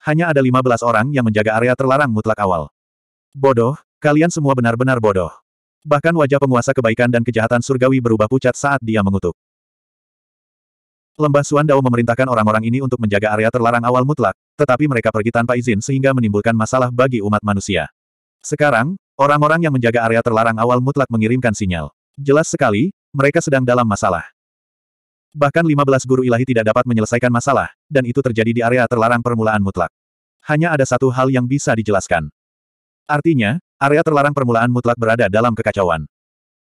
Hanya ada 15 orang yang menjaga area terlarang mutlak awal. Bodoh, kalian semua benar-benar bodoh. Bahkan wajah penguasa kebaikan dan kejahatan surgawi berubah pucat saat dia mengutuk. Lembah Suandao memerintahkan orang-orang ini untuk menjaga area terlarang awal mutlak, tetapi mereka pergi tanpa izin sehingga menimbulkan masalah bagi umat manusia. Sekarang, orang-orang yang menjaga area terlarang awal mutlak mengirimkan sinyal. Jelas sekali, mereka sedang dalam masalah. Bahkan 15 guru ilahi tidak dapat menyelesaikan masalah, dan itu terjadi di area terlarang permulaan mutlak. Hanya ada satu hal yang bisa dijelaskan. Artinya, area terlarang permulaan mutlak berada dalam kekacauan.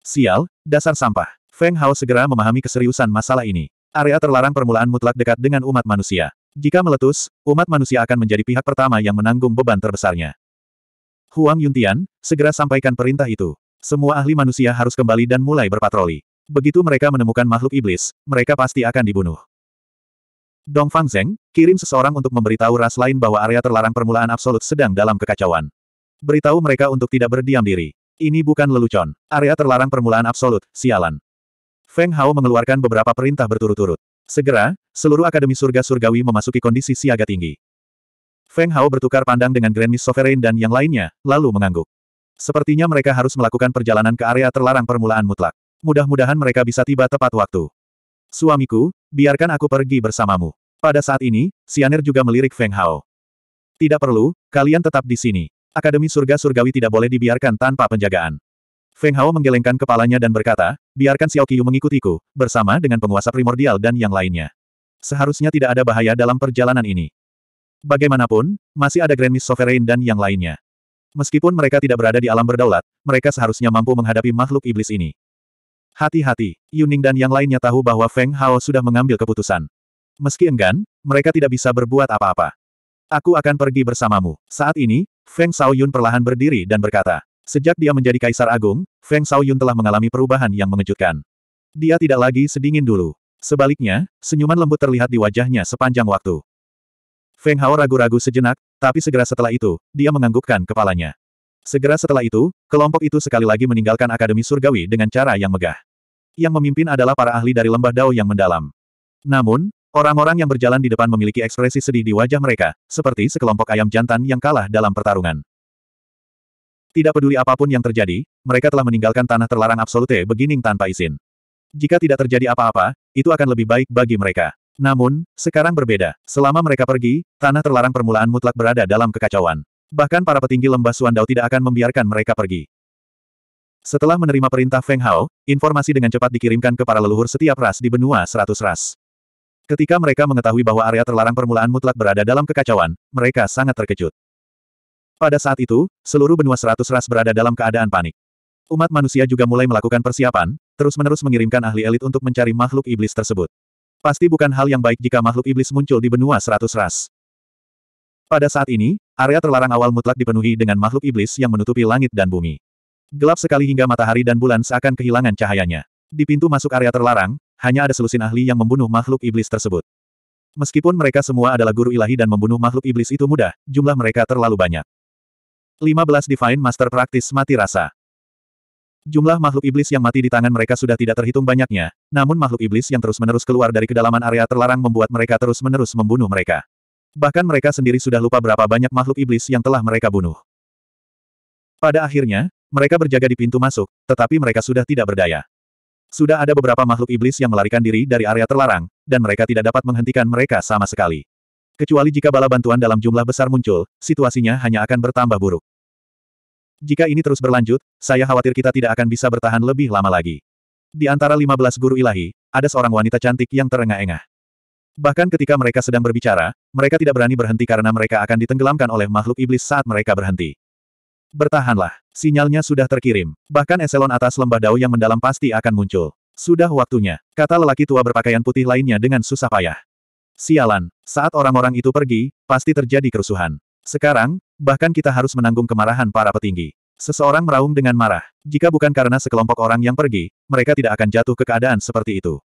Sial, dasar sampah. Feng Hao segera memahami keseriusan masalah ini. Area terlarang permulaan mutlak dekat dengan umat manusia. Jika meletus, umat manusia akan menjadi pihak pertama yang menanggung beban terbesarnya. Huang Yuntian, segera sampaikan perintah itu. Semua ahli manusia harus kembali dan mulai berpatroli. Begitu mereka menemukan makhluk iblis, mereka pasti akan dibunuh. Dong Fang Zeng, kirim seseorang untuk memberitahu ras lain bahwa area terlarang permulaan absolut sedang dalam kekacauan. Beritahu mereka untuk tidak berdiam diri. Ini bukan lelucon. Area terlarang permulaan absolut, sialan. Feng Hao mengeluarkan beberapa perintah berturut-turut. Segera, seluruh Akademi Surga Surgawi memasuki kondisi siaga tinggi. Feng Hao bertukar pandang dengan Grand Miss Sovereign dan yang lainnya, lalu mengangguk. Sepertinya mereka harus melakukan perjalanan ke area terlarang permulaan mutlak. Mudah-mudahan mereka bisa tiba tepat waktu. Suamiku, biarkan aku pergi bersamamu. Pada saat ini, Sianer juga melirik Feng Hao. Tidak perlu, kalian tetap di sini. Akademi surga surgawi tidak boleh dibiarkan tanpa penjagaan. Feng Hao menggelengkan kepalanya dan berkata, biarkan Xiao Qiyu mengikutiku, bersama dengan penguasa primordial dan yang lainnya. Seharusnya tidak ada bahaya dalam perjalanan ini. Bagaimanapun, masih ada Grand Miss Sovereign dan yang lainnya. Meskipun mereka tidak berada di alam berdaulat, mereka seharusnya mampu menghadapi makhluk iblis ini. Hati-hati, Yuning dan yang lainnya tahu bahwa Feng Hao sudah mengambil keputusan. Meski enggan, mereka tidak bisa berbuat apa-apa. Aku akan pergi bersamamu. Saat ini, Feng Shaoyun perlahan berdiri dan berkata, Sejak dia menjadi kaisar agung, Feng Shaoyun telah mengalami perubahan yang mengejutkan. Dia tidak lagi sedingin dulu. Sebaliknya, senyuman lembut terlihat di wajahnya sepanjang waktu. Feng Hao ragu-ragu sejenak, tapi segera setelah itu, dia menganggukkan kepalanya. Segera setelah itu, kelompok itu sekali lagi meninggalkan Akademi Surgawi dengan cara yang megah. Yang memimpin adalah para ahli dari lembah Dao yang mendalam. Namun, orang-orang yang berjalan di depan memiliki ekspresi sedih di wajah mereka, seperti sekelompok ayam jantan yang kalah dalam pertarungan. Tidak peduli apapun yang terjadi, mereka telah meninggalkan tanah terlarang absolute Beginning tanpa izin. Jika tidak terjadi apa-apa, itu akan lebih baik bagi mereka. Namun, sekarang berbeda. Selama mereka pergi, tanah terlarang permulaan mutlak berada dalam kekacauan. Bahkan para petinggi lembah Suandao tidak akan membiarkan mereka pergi. Setelah menerima perintah Feng Hao, informasi dengan cepat dikirimkan ke para leluhur setiap ras di benua seratus ras. Ketika mereka mengetahui bahwa area terlarang permulaan mutlak berada dalam kekacauan, mereka sangat terkejut. Pada saat itu, seluruh benua seratus ras berada dalam keadaan panik. Umat manusia juga mulai melakukan persiapan, terus-menerus mengirimkan ahli elit untuk mencari makhluk iblis tersebut. Pasti bukan hal yang baik jika makhluk iblis muncul di benua seratus ras. Pada saat ini, Area terlarang awal mutlak dipenuhi dengan makhluk iblis yang menutupi langit dan bumi. Gelap sekali hingga matahari dan bulan seakan kehilangan cahayanya. Di pintu masuk area terlarang, hanya ada selusin ahli yang membunuh makhluk iblis tersebut. Meskipun mereka semua adalah guru ilahi dan membunuh makhluk iblis itu mudah, jumlah mereka terlalu banyak. 15 Divine Master Praktis Mati Rasa Jumlah makhluk iblis yang mati di tangan mereka sudah tidak terhitung banyaknya, namun makhluk iblis yang terus-menerus keluar dari kedalaman area terlarang membuat mereka terus-menerus membunuh mereka. Bahkan mereka sendiri sudah lupa berapa banyak makhluk iblis yang telah mereka bunuh. Pada akhirnya, mereka berjaga di pintu masuk, tetapi mereka sudah tidak berdaya. Sudah ada beberapa makhluk iblis yang melarikan diri dari area terlarang, dan mereka tidak dapat menghentikan mereka sama sekali. Kecuali jika bala bantuan dalam jumlah besar muncul, situasinya hanya akan bertambah buruk. Jika ini terus berlanjut, saya khawatir kita tidak akan bisa bertahan lebih lama lagi. Di antara 15 guru ilahi, ada seorang wanita cantik yang terengah-engah. Bahkan ketika mereka sedang berbicara, mereka tidak berani berhenti karena mereka akan ditenggelamkan oleh makhluk iblis saat mereka berhenti. Bertahanlah, sinyalnya sudah terkirim. Bahkan eselon atas lembah dao yang mendalam pasti akan muncul. Sudah waktunya, kata lelaki tua berpakaian putih lainnya dengan susah payah. Sialan, saat orang-orang itu pergi, pasti terjadi kerusuhan. Sekarang, bahkan kita harus menanggung kemarahan para petinggi. Seseorang meraung dengan marah. Jika bukan karena sekelompok orang yang pergi, mereka tidak akan jatuh ke keadaan seperti itu.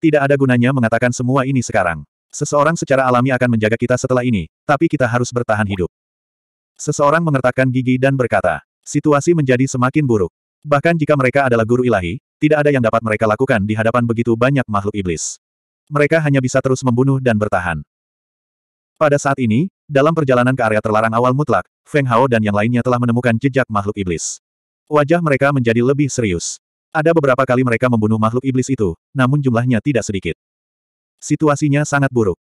Tidak ada gunanya mengatakan semua ini sekarang. Seseorang secara alami akan menjaga kita setelah ini, tapi kita harus bertahan hidup. Seseorang mengertakkan gigi dan berkata, situasi menjadi semakin buruk. Bahkan jika mereka adalah guru ilahi, tidak ada yang dapat mereka lakukan di hadapan begitu banyak makhluk iblis. Mereka hanya bisa terus membunuh dan bertahan. Pada saat ini, dalam perjalanan ke area terlarang awal mutlak, Feng Hao dan yang lainnya telah menemukan jejak makhluk iblis. Wajah mereka menjadi lebih serius. Ada beberapa kali mereka membunuh makhluk iblis itu, namun jumlahnya tidak sedikit. Situasinya sangat buruk.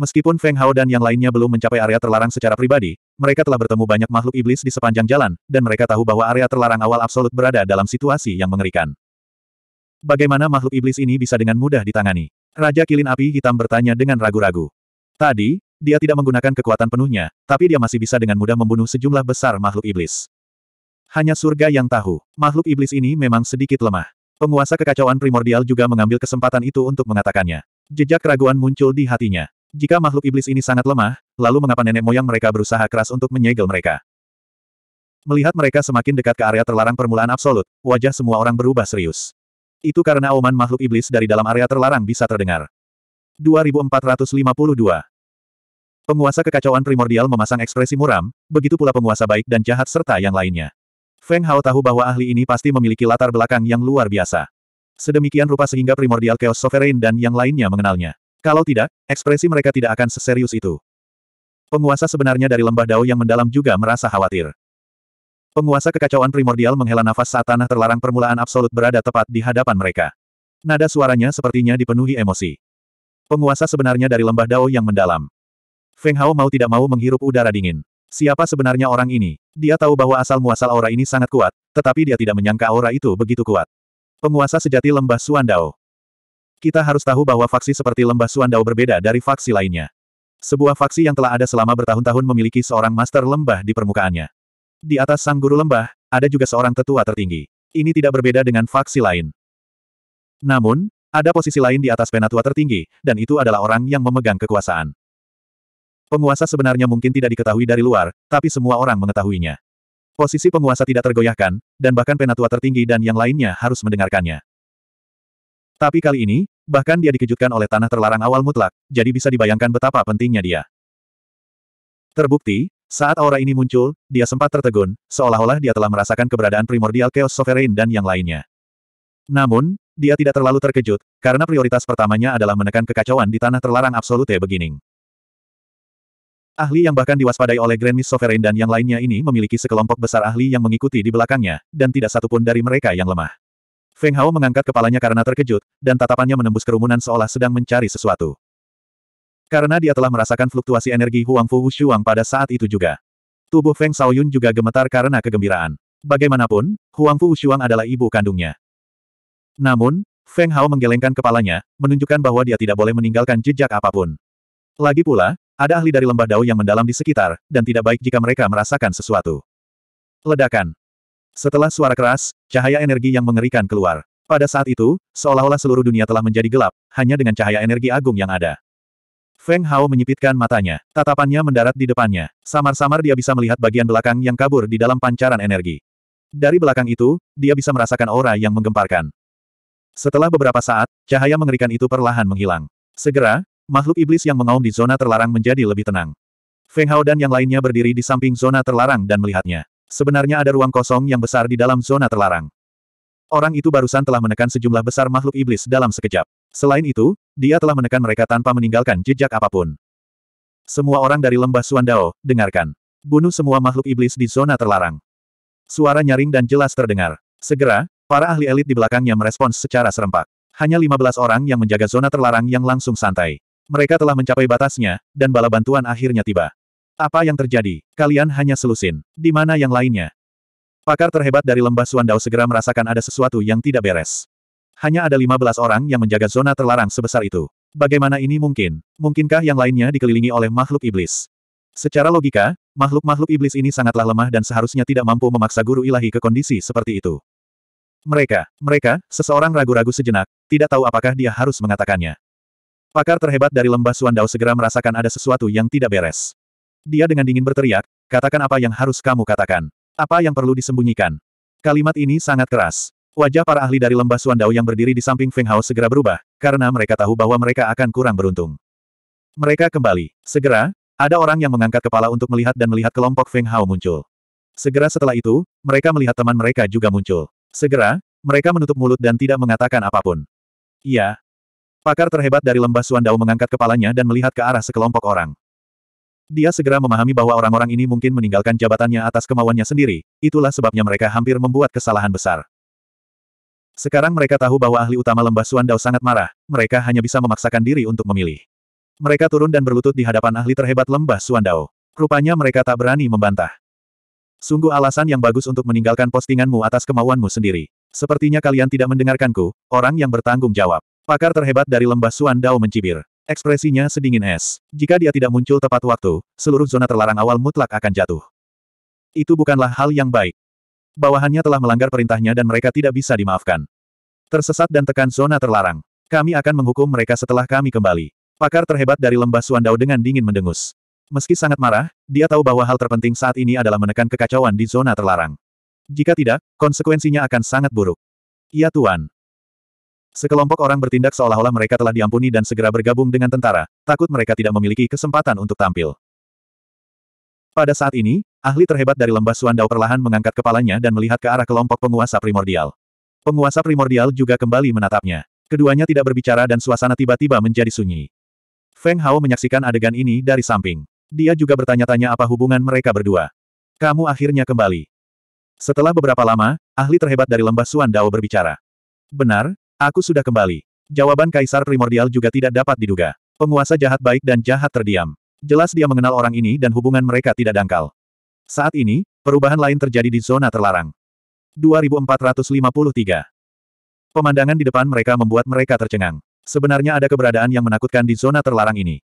Meskipun Feng Hao dan yang lainnya belum mencapai area terlarang secara pribadi, mereka telah bertemu banyak makhluk iblis di sepanjang jalan, dan mereka tahu bahwa area terlarang awal absolut berada dalam situasi yang mengerikan. Bagaimana makhluk iblis ini bisa dengan mudah ditangani? Raja Kilin Api Hitam bertanya dengan ragu-ragu. Tadi, dia tidak menggunakan kekuatan penuhnya, tapi dia masih bisa dengan mudah membunuh sejumlah besar makhluk iblis. Hanya surga yang tahu. Makhluk iblis ini memang sedikit lemah. Penguasa kekacauan primordial juga mengambil kesempatan itu untuk mengatakannya. Jejak keraguan muncul di hatinya. Jika makhluk iblis ini sangat lemah, lalu mengapa nenek moyang mereka berusaha keras untuk menyegel mereka? Melihat mereka semakin dekat ke area terlarang permulaan absolut, wajah semua orang berubah serius. Itu karena auman makhluk iblis dari dalam area terlarang bisa terdengar. 2452 Penguasa kekacauan primordial memasang ekspresi muram, begitu pula penguasa baik dan jahat serta yang lainnya. Feng Hao tahu bahwa ahli ini pasti memiliki latar belakang yang luar biasa. Sedemikian rupa sehingga primordial Chaos Sovereign dan yang lainnya mengenalnya. Kalau tidak, ekspresi mereka tidak akan seserius itu. Penguasa sebenarnya dari lembah Dao yang mendalam juga merasa khawatir. Penguasa kekacauan primordial menghela nafas saat tanah terlarang permulaan absolut berada tepat di hadapan mereka. Nada suaranya sepertinya dipenuhi emosi. Penguasa sebenarnya dari lembah Dao yang mendalam. Feng Hao mau tidak mau menghirup udara dingin. Siapa sebenarnya orang ini? Dia tahu bahwa asal-muasal aura ini sangat kuat, tetapi dia tidak menyangka aura itu begitu kuat. Penguasa sejati lembah Suandao. Kita harus tahu bahwa faksi seperti lembah Suandao berbeda dari faksi lainnya. Sebuah faksi yang telah ada selama bertahun-tahun memiliki seorang master lembah di permukaannya. Di atas sang guru lembah, ada juga seorang tetua tertinggi. Ini tidak berbeda dengan faksi lain. Namun, ada posisi lain di atas penatua tertinggi, dan itu adalah orang yang memegang kekuasaan. Penguasa sebenarnya mungkin tidak diketahui dari luar, tapi semua orang mengetahuinya. Posisi penguasa tidak tergoyahkan, dan bahkan penatua tertinggi dan yang lainnya harus mendengarkannya. Tapi kali ini, bahkan dia dikejutkan oleh tanah terlarang awal mutlak, jadi bisa dibayangkan betapa pentingnya dia. Terbukti, saat aura ini muncul, dia sempat tertegun, seolah-olah dia telah merasakan keberadaan primordial Chaos Sovereign dan yang lainnya. Namun, dia tidak terlalu terkejut, karena prioritas pertamanya adalah menekan kekacauan di tanah terlarang absolute beginning. Ahli yang bahkan diwaspadai oleh Grand Miss Sovereign dan yang lainnya ini memiliki sekelompok besar ahli yang mengikuti di belakangnya, dan tidak satupun dari mereka yang lemah. Feng Hao mengangkat kepalanya karena terkejut, dan tatapannya menembus kerumunan seolah sedang mencari sesuatu. Karena dia telah merasakan fluktuasi energi Huang Fu Wushuang pada saat itu juga. Tubuh Feng Shaoyun juga gemetar karena kegembiraan. Bagaimanapun, Huang Fu Wushuang adalah ibu kandungnya. Namun, Feng Hao menggelengkan kepalanya, menunjukkan bahwa dia tidak boleh meninggalkan jejak apapun. Lagi pula, ada ahli dari lembah Dao yang mendalam di sekitar, dan tidak baik jika mereka merasakan sesuatu. Ledakan. Setelah suara keras, cahaya energi yang mengerikan keluar. Pada saat itu, seolah-olah seluruh dunia telah menjadi gelap, hanya dengan cahaya energi agung yang ada. Feng Hao menyipitkan matanya. Tatapannya mendarat di depannya. Samar-samar dia bisa melihat bagian belakang yang kabur di dalam pancaran energi. Dari belakang itu, dia bisa merasakan aura yang menggemparkan. Setelah beberapa saat, cahaya mengerikan itu perlahan menghilang. Segera, Makhluk iblis yang mengaum di zona terlarang menjadi lebih tenang. Feng Hao dan yang lainnya berdiri di samping zona terlarang dan melihatnya. Sebenarnya ada ruang kosong yang besar di dalam zona terlarang. Orang itu barusan telah menekan sejumlah besar makhluk iblis dalam sekejap. Selain itu, dia telah menekan mereka tanpa meninggalkan jejak apapun. Semua orang dari lembah Suandao, dengarkan. Bunuh semua makhluk iblis di zona terlarang. Suara nyaring dan jelas terdengar. Segera, Para ahli elit di belakangnya merespons secara serempak. Hanya 15 orang yang menjaga zona terlarang yang langsung santai. Mereka telah mencapai batasnya, dan bala bantuan akhirnya tiba. Apa yang terjadi? Kalian hanya selusin. Di mana yang lainnya? Pakar terhebat dari lembah Suandao segera merasakan ada sesuatu yang tidak beres. Hanya ada 15 orang yang menjaga zona terlarang sebesar itu. Bagaimana ini mungkin? Mungkinkah yang lainnya dikelilingi oleh makhluk iblis? Secara logika, makhluk-makhluk iblis ini sangatlah lemah dan seharusnya tidak mampu memaksa guru ilahi ke kondisi seperti itu. Mereka, mereka, seseorang ragu-ragu sejenak, tidak tahu apakah dia harus mengatakannya. Pakar terhebat dari lembah Suandao segera merasakan ada sesuatu yang tidak beres. Dia dengan dingin berteriak, katakan apa yang harus kamu katakan. Apa yang perlu disembunyikan. Kalimat ini sangat keras. Wajah para ahli dari lembah Suandao yang berdiri di samping Feng Hao segera berubah, karena mereka tahu bahwa mereka akan kurang beruntung. Mereka kembali. Segera, ada orang yang mengangkat kepala untuk melihat dan melihat kelompok Feng Hao muncul. Segera setelah itu, mereka melihat teman mereka juga muncul. Segera, mereka menutup mulut dan tidak mengatakan apapun. Iya, Pakar terhebat dari lembah Suandao mengangkat kepalanya dan melihat ke arah sekelompok orang. Dia segera memahami bahwa orang-orang ini mungkin meninggalkan jabatannya atas kemauannya sendiri, itulah sebabnya mereka hampir membuat kesalahan besar. Sekarang mereka tahu bahwa ahli utama lembah Suandao sangat marah, mereka hanya bisa memaksakan diri untuk memilih. Mereka turun dan berlutut di hadapan ahli terhebat lembah Suandao. Rupanya mereka tak berani membantah. Sungguh alasan yang bagus untuk meninggalkan postinganmu atas kemauanmu sendiri. Sepertinya kalian tidak mendengarkanku, orang yang bertanggung jawab. Pakar terhebat dari lembah Suan Dao mencibir. Ekspresinya sedingin es. Jika dia tidak muncul tepat waktu, seluruh zona terlarang awal mutlak akan jatuh. Itu bukanlah hal yang baik. Bawahannya telah melanggar perintahnya dan mereka tidak bisa dimaafkan. Tersesat dan tekan zona terlarang. Kami akan menghukum mereka setelah kami kembali. Pakar terhebat dari lembah Suan Dao dengan dingin mendengus. Meski sangat marah, dia tahu bahwa hal terpenting saat ini adalah menekan kekacauan di zona terlarang. Jika tidak, konsekuensinya akan sangat buruk. Ya Tuan, Sekelompok orang bertindak seolah-olah mereka telah diampuni dan segera bergabung dengan tentara, takut mereka tidak memiliki kesempatan untuk tampil. Pada saat ini, ahli terhebat dari lembah Suandao perlahan mengangkat kepalanya dan melihat ke arah kelompok penguasa primordial. Penguasa primordial juga kembali menatapnya. Keduanya tidak berbicara dan suasana tiba-tiba menjadi sunyi. Feng Hao menyaksikan adegan ini dari samping. Dia juga bertanya-tanya apa hubungan mereka berdua. Kamu akhirnya kembali. Setelah beberapa lama, ahli terhebat dari lembah Suandau berbicara. Benar, Aku sudah kembali. Jawaban Kaisar Primordial juga tidak dapat diduga. Penguasa jahat baik dan jahat terdiam. Jelas dia mengenal orang ini dan hubungan mereka tidak dangkal. Saat ini, perubahan lain terjadi di zona terlarang. 2453 Pemandangan di depan mereka membuat mereka tercengang. Sebenarnya ada keberadaan yang menakutkan di zona terlarang ini.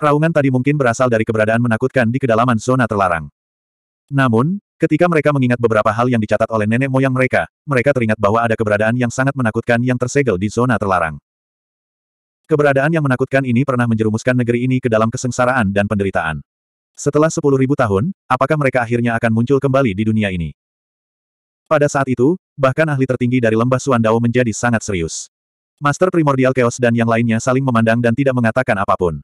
Raungan tadi mungkin berasal dari keberadaan menakutkan di kedalaman zona terlarang. Namun, Ketika mereka mengingat beberapa hal yang dicatat oleh nenek moyang mereka, mereka teringat bahwa ada keberadaan yang sangat menakutkan yang tersegel di zona terlarang. Keberadaan yang menakutkan ini pernah menjerumuskan negeri ini ke dalam kesengsaraan dan penderitaan. Setelah 10.000 tahun, apakah mereka akhirnya akan muncul kembali di dunia ini? Pada saat itu, bahkan ahli tertinggi dari lembah Suandao menjadi sangat serius. Master Primordial Chaos dan yang lainnya saling memandang dan tidak mengatakan apapun.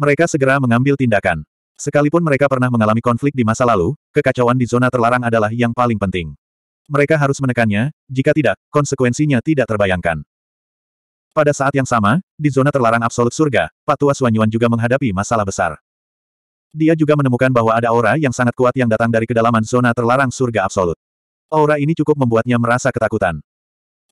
Mereka segera mengambil tindakan. Sekalipun mereka pernah mengalami konflik di masa lalu, kekacauan di zona terlarang adalah yang paling penting. Mereka harus menekannya, jika tidak, konsekuensinya tidak terbayangkan. Pada saat yang sama, di zona terlarang absolut surga, Patua Suanyuan juga menghadapi masalah besar. Dia juga menemukan bahwa ada aura yang sangat kuat yang datang dari kedalaman zona terlarang surga absolut. Aura ini cukup membuatnya merasa ketakutan.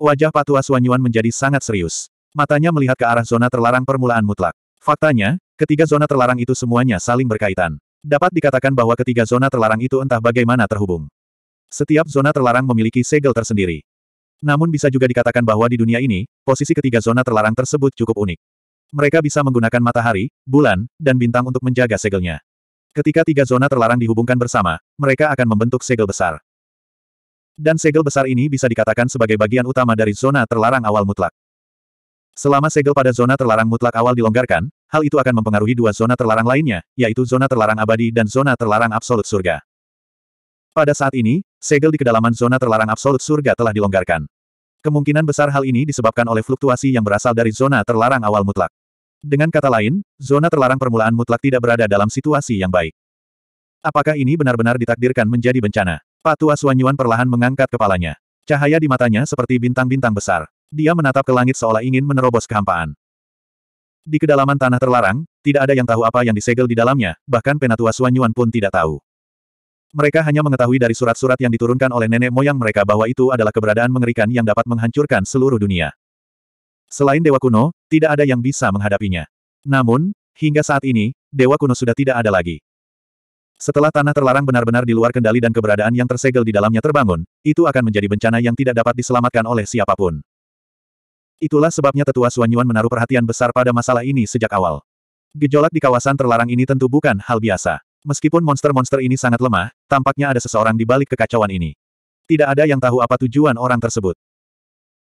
Wajah Patua Suanyuan menjadi sangat serius. Matanya melihat ke arah zona terlarang permulaan mutlak. Faktanya, Ketiga zona terlarang itu semuanya saling berkaitan. Dapat dikatakan bahwa ketiga zona terlarang itu entah bagaimana terhubung. Setiap zona terlarang memiliki segel tersendiri. Namun bisa juga dikatakan bahwa di dunia ini, posisi ketiga zona terlarang tersebut cukup unik. Mereka bisa menggunakan matahari, bulan, dan bintang untuk menjaga segelnya. Ketika tiga zona terlarang dihubungkan bersama, mereka akan membentuk segel besar. Dan segel besar ini bisa dikatakan sebagai bagian utama dari zona terlarang awal mutlak. Selama segel pada zona terlarang mutlak awal dilonggarkan, hal itu akan mempengaruhi dua zona terlarang lainnya, yaitu zona terlarang abadi dan zona terlarang absolut surga. Pada saat ini, segel di kedalaman zona terlarang absolut surga telah dilonggarkan. Kemungkinan besar hal ini disebabkan oleh fluktuasi yang berasal dari zona terlarang awal mutlak. Dengan kata lain, zona terlarang permulaan mutlak tidak berada dalam situasi yang baik. Apakah ini benar-benar ditakdirkan menjadi bencana? Patua Suanyuan perlahan mengangkat kepalanya. Cahaya di matanya seperti bintang-bintang besar. Dia menatap ke langit seolah ingin menerobos kehampaan. Di kedalaman tanah terlarang, tidak ada yang tahu apa yang disegel di dalamnya, bahkan Penatua Suanyuan pun tidak tahu. Mereka hanya mengetahui dari surat-surat yang diturunkan oleh nenek moyang mereka bahwa itu adalah keberadaan mengerikan yang dapat menghancurkan seluruh dunia. Selain Dewa Kuno, tidak ada yang bisa menghadapinya. Namun, hingga saat ini, Dewa Kuno sudah tidak ada lagi. Setelah tanah terlarang benar-benar di luar kendali dan keberadaan yang tersegel di dalamnya terbangun, itu akan menjadi bencana yang tidak dapat diselamatkan oleh siapapun. Itulah sebabnya tetua Suanyuan menaruh perhatian besar pada masalah ini sejak awal. Gejolak di kawasan terlarang ini tentu bukan hal biasa. Meskipun monster-monster ini sangat lemah, tampaknya ada seseorang di balik kekacauan ini. Tidak ada yang tahu apa tujuan orang tersebut.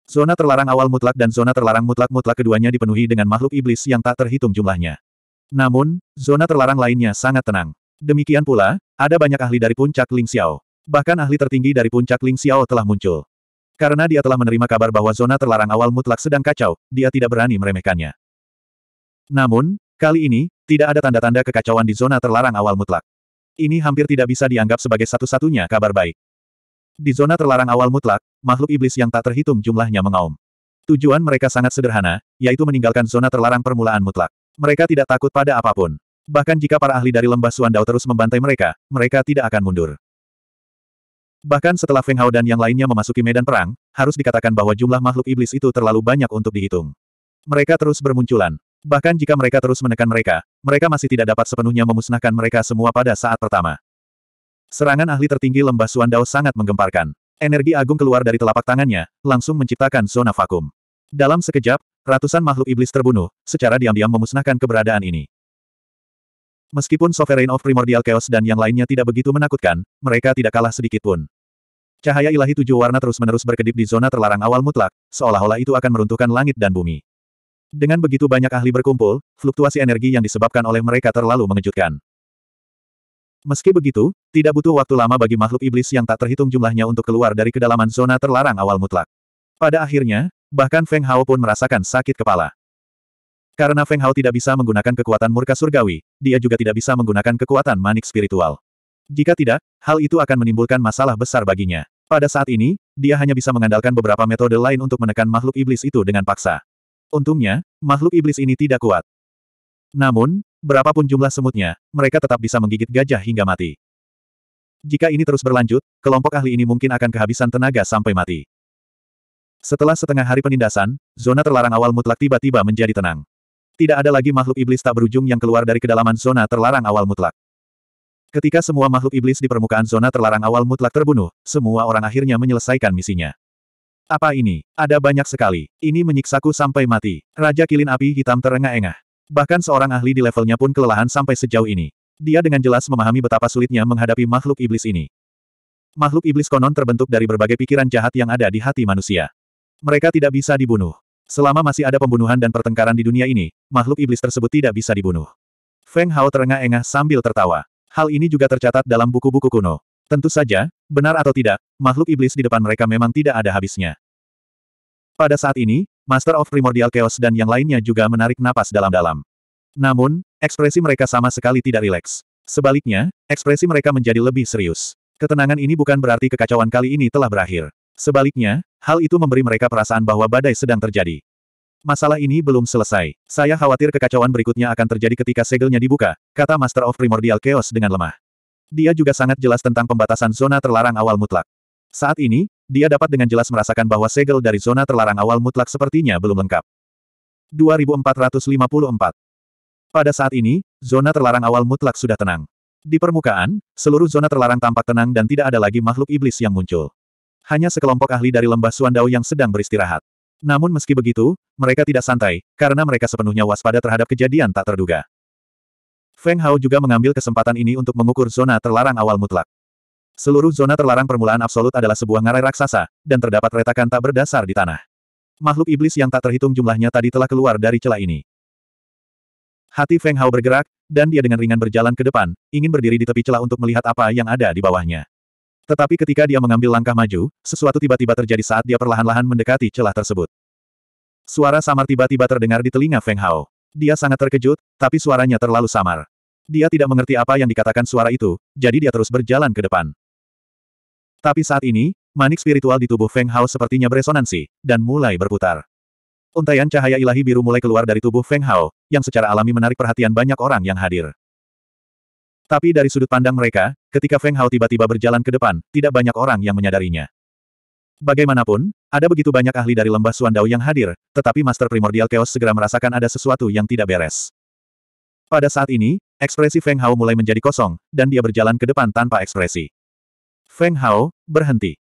Zona terlarang awal mutlak dan zona terlarang mutlak-mutlak keduanya dipenuhi dengan makhluk iblis yang tak terhitung jumlahnya. Namun, zona terlarang lainnya sangat tenang. Demikian pula, ada banyak ahli dari puncak Ling Xiao. Bahkan ahli tertinggi dari puncak Ling Xiao telah muncul. Karena dia telah menerima kabar bahwa zona terlarang awal mutlak sedang kacau, dia tidak berani meremehkannya. Namun, kali ini, tidak ada tanda-tanda kekacauan di zona terlarang awal mutlak. Ini hampir tidak bisa dianggap sebagai satu-satunya kabar baik. Di zona terlarang awal mutlak, makhluk iblis yang tak terhitung jumlahnya mengaum. Tujuan mereka sangat sederhana, yaitu meninggalkan zona terlarang permulaan mutlak. Mereka tidak takut pada apapun. Bahkan jika para ahli dari lembah Suandao terus membantai mereka, mereka tidak akan mundur. Bahkan setelah Feng Hao dan yang lainnya memasuki medan perang, harus dikatakan bahwa jumlah makhluk iblis itu terlalu banyak untuk dihitung. Mereka terus bermunculan. Bahkan jika mereka terus menekan mereka, mereka masih tidak dapat sepenuhnya memusnahkan mereka semua pada saat pertama. Serangan ahli tertinggi lembah Suandao sangat menggemparkan. Energi agung keluar dari telapak tangannya, langsung menciptakan zona vakum. Dalam sekejap, ratusan makhluk iblis terbunuh, secara diam-diam memusnahkan keberadaan ini. Meskipun Sovereign of Primordial Chaos dan yang lainnya tidak begitu menakutkan, mereka tidak kalah sedikit pun. Cahaya ilahi tujuh warna terus-menerus berkedip di zona terlarang awal mutlak, seolah-olah itu akan meruntuhkan langit dan bumi. Dengan begitu banyak ahli berkumpul, fluktuasi energi yang disebabkan oleh mereka terlalu mengejutkan. Meski begitu, tidak butuh waktu lama bagi makhluk iblis yang tak terhitung jumlahnya untuk keluar dari kedalaman zona terlarang awal mutlak. Pada akhirnya, bahkan Feng Hao pun merasakan sakit kepala. Karena Feng Hao tidak bisa menggunakan kekuatan murka surgawi, dia juga tidak bisa menggunakan kekuatan manik spiritual. Jika tidak, hal itu akan menimbulkan masalah besar baginya. Pada saat ini, dia hanya bisa mengandalkan beberapa metode lain untuk menekan makhluk iblis itu dengan paksa. Untungnya, makhluk iblis ini tidak kuat. Namun, berapapun jumlah semutnya, mereka tetap bisa menggigit gajah hingga mati. Jika ini terus berlanjut, kelompok ahli ini mungkin akan kehabisan tenaga sampai mati. Setelah setengah hari penindasan, zona terlarang awal mutlak tiba-tiba menjadi tenang. Tidak ada lagi makhluk iblis tak berujung yang keluar dari kedalaman zona terlarang awal mutlak. Ketika semua makhluk iblis di permukaan zona terlarang awal mutlak terbunuh, semua orang akhirnya menyelesaikan misinya. Apa ini? Ada banyak sekali. Ini menyiksaku sampai mati. Raja Kilin Api Hitam terengah-engah. Bahkan seorang ahli di levelnya pun kelelahan sampai sejauh ini. Dia dengan jelas memahami betapa sulitnya menghadapi makhluk iblis ini. Makhluk iblis konon terbentuk dari berbagai pikiran jahat yang ada di hati manusia. Mereka tidak bisa dibunuh. Selama masih ada pembunuhan dan pertengkaran di dunia ini, makhluk iblis tersebut tidak bisa dibunuh. Feng Hao terengah-engah sambil tertawa. Hal ini juga tercatat dalam buku-buku kuno. Tentu saja, benar atau tidak, makhluk iblis di depan mereka memang tidak ada habisnya. Pada saat ini, Master of Primordial Chaos dan yang lainnya juga menarik napas dalam-dalam. Namun, ekspresi mereka sama sekali tidak rileks. Sebaliknya, ekspresi mereka menjadi lebih serius. Ketenangan ini bukan berarti kekacauan kali ini telah berakhir. Sebaliknya, hal itu memberi mereka perasaan bahwa badai sedang terjadi. Masalah ini belum selesai. Saya khawatir kekacauan berikutnya akan terjadi ketika segelnya dibuka, kata Master of Primordial Chaos dengan lemah. Dia juga sangat jelas tentang pembatasan zona terlarang awal mutlak. Saat ini, dia dapat dengan jelas merasakan bahwa segel dari zona terlarang awal mutlak sepertinya belum lengkap. 2454 Pada saat ini, zona terlarang awal mutlak sudah tenang. Di permukaan, seluruh zona terlarang tampak tenang dan tidak ada lagi makhluk iblis yang muncul. Hanya sekelompok ahli dari lembah Suandao yang sedang beristirahat. Namun meski begitu, mereka tidak santai, karena mereka sepenuhnya waspada terhadap kejadian tak terduga. Feng Hao juga mengambil kesempatan ini untuk mengukur zona terlarang awal mutlak. Seluruh zona terlarang permulaan absolut adalah sebuah ngarai raksasa, dan terdapat retakan tak berdasar di tanah. Makhluk iblis yang tak terhitung jumlahnya tadi telah keluar dari celah ini. Hati Feng Hao bergerak, dan dia dengan ringan berjalan ke depan, ingin berdiri di tepi celah untuk melihat apa yang ada di bawahnya. Tetapi ketika dia mengambil langkah maju, sesuatu tiba-tiba terjadi saat dia perlahan-lahan mendekati celah tersebut. Suara samar tiba-tiba terdengar di telinga Feng Hao. Dia sangat terkejut, tapi suaranya terlalu samar. Dia tidak mengerti apa yang dikatakan suara itu, jadi dia terus berjalan ke depan. Tapi saat ini, manik spiritual di tubuh Feng Hao sepertinya beresonansi, dan mulai berputar. Untaian cahaya ilahi biru mulai keluar dari tubuh Feng Hao, yang secara alami menarik perhatian banyak orang yang hadir. Tapi dari sudut pandang mereka, ketika Feng Hao tiba-tiba berjalan ke depan, tidak banyak orang yang menyadarinya. Bagaimanapun, ada begitu banyak ahli dari lembah Suandao yang hadir, tetapi Master Primordial Chaos segera merasakan ada sesuatu yang tidak beres. Pada saat ini, ekspresi Feng Hao mulai menjadi kosong, dan dia berjalan ke depan tanpa ekspresi. Feng Hao, berhenti.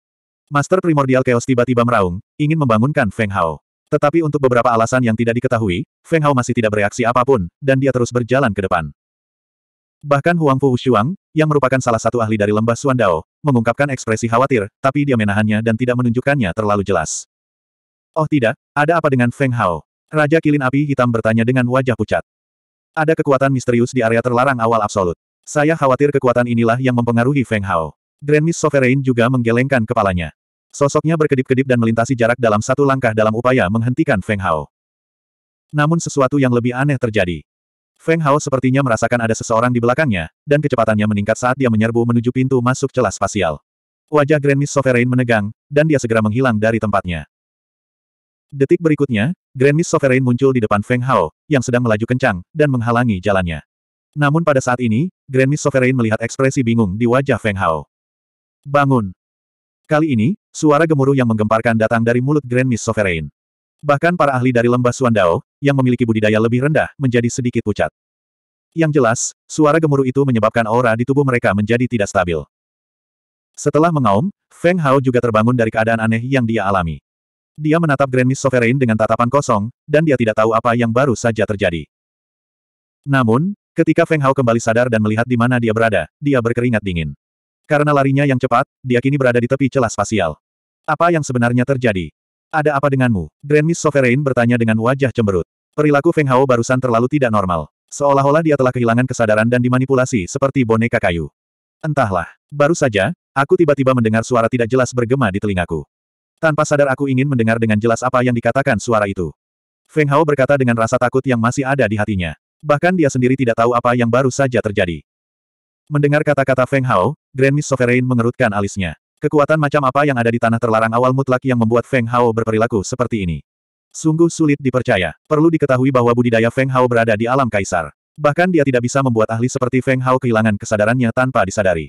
Master Primordial Chaos tiba-tiba meraung, ingin membangunkan Feng Hao. Tetapi untuk beberapa alasan yang tidak diketahui, Feng Hao masih tidak bereaksi apapun, dan dia terus berjalan ke depan. Bahkan Huang Fu Shuang, yang merupakan salah satu ahli dari lembah Suan Dao, mengungkapkan ekspresi khawatir, tapi dia menahannya dan tidak menunjukkannya terlalu jelas. Oh tidak, ada apa dengan Feng Hao? Raja Kilin Api Hitam bertanya dengan wajah pucat. Ada kekuatan misterius di area terlarang awal absolut. Saya khawatir kekuatan inilah yang mempengaruhi Feng Hao. Grand Miss Sovereign juga menggelengkan kepalanya. Sosoknya berkedip-kedip dan melintasi jarak dalam satu langkah dalam upaya menghentikan Feng Hao. Namun sesuatu yang lebih aneh terjadi. Feng Hao sepertinya merasakan ada seseorang di belakangnya, dan kecepatannya meningkat saat dia menyerbu menuju pintu masuk celah spasial. Wajah Grand Miss Sovereign menegang, dan dia segera menghilang dari tempatnya. Detik berikutnya, Grand Miss Sovereign muncul di depan Feng Hao, yang sedang melaju kencang, dan menghalangi jalannya. Namun pada saat ini, Grand Miss Sovereign melihat ekspresi bingung di wajah Feng Hao. Bangun! Kali ini, suara gemuruh yang menggemparkan datang dari mulut Grand Miss Sovereign. Bahkan para ahli dari lembah Suandao, yang memiliki budidaya lebih rendah, menjadi sedikit pucat. Yang jelas, suara gemuruh itu menyebabkan aura di tubuh mereka menjadi tidak stabil. Setelah mengaum, Feng Hao juga terbangun dari keadaan aneh yang dia alami. Dia menatap Grand Miss Sovereign dengan tatapan kosong, dan dia tidak tahu apa yang baru saja terjadi. Namun, ketika Feng Hao kembali sadar dan melihat di mana dia berada, dia berkeringat dingin. Karena larinya yang cepat, dia kini berada di tepi celah spasial. Apa yang sebenarnya terjadi? Ada apa denganmu? Grand Miss Sovereign bertanya dengan wajah cemberut. Perilaku Feng Hao barusan terlalu tidak normal. Seolah-olah dia telah kehilangan kesadaran dan dimanipulasi seperti boneka kayu. Entahlah. Baru saja, aku tiba-tiba mendengar suara tidak jelas bergema di telingaku. Tanpa sadar aku ingin mendengar dengan jelas apa yang dikatakan suara itu. Feng Hao berkata dengan rasa takut yang masih ada di hatinya. Bahkan dia sendiri tidak tahu apa yang baru saja terjadi. Mendengar kata-kata Feng Hao, Grand Miss Sovereign mengerutkan alisnya. Kekuatan macam apa yang ada di tanah terlarang awal mutlak yang membuat Feng Hao berperilaku seperti ini? Sungguh sulit dipercaya. Perlu diketahui bahwa budidaya Feng Hao berada di alam kaisar. Bahkan dia tidak bisa membuat ahli seperti Feng Hao kehilangan kesadarannya tanpa disadari.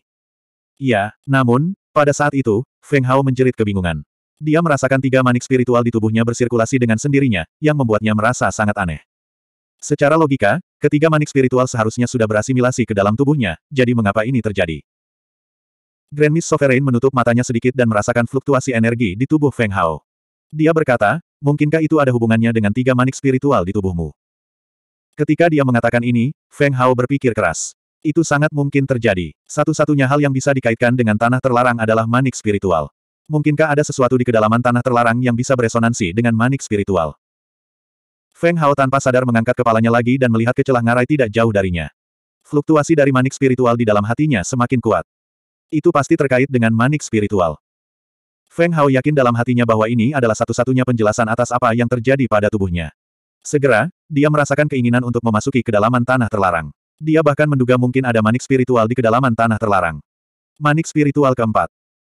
Iya, namun, pada saat itu, Feng Hao menjerit kebingungan. Dia merasakan tiga manik spiritual di tubuhnya bersirkulasi dengan sendirinya, yang membuatnya merasa sangat aneh. Secara logika, ketiga manik spiritual seharusnya sudah berasimilasi ke dalam tubuhnya, jadi mengapa ini terjadi? Grand Miss Sovereign menutup matanya sedikit dan merasakan fluktuasi energi di tubuh Feng Hao. Dia berkata, mungkinkah itu ada hubungannya dengan tiga manik spiritual di tubuhmu? Ketika dia mengatakan ini, Feng Hao berpikir keras. Itu sangat mungkin terjadi. Satu-satunya hal yang bisa dikaitkan dengan tanah terlarang adalah manik spiritual. Mungkinkah ada sesuatu di kedalaman tanah terlarang yang bisa beresonansi dengan manik spiritual? Feng Hao tanpa sadar mengangkat kepalanya lagi dan melihat kecelah ngarai tidak jauh darinya. Fluktuasi dari manik spiritual di dalam hatinya semakin kuat. Itu pasti terkait dengan manik spiritual. Feng Hao yakin dalam hatinya bahwa ini adalah satu-satunya penjelasan atas apa yang terjadi pada tubuhnya. Segera, dia merasakan keinginan untuk memasuki kedalaman tanah terlarang. Dia bahkan menduga mungkin ada manik spiritual di kedalaman tanah terlarang. Manik spiritual keempat.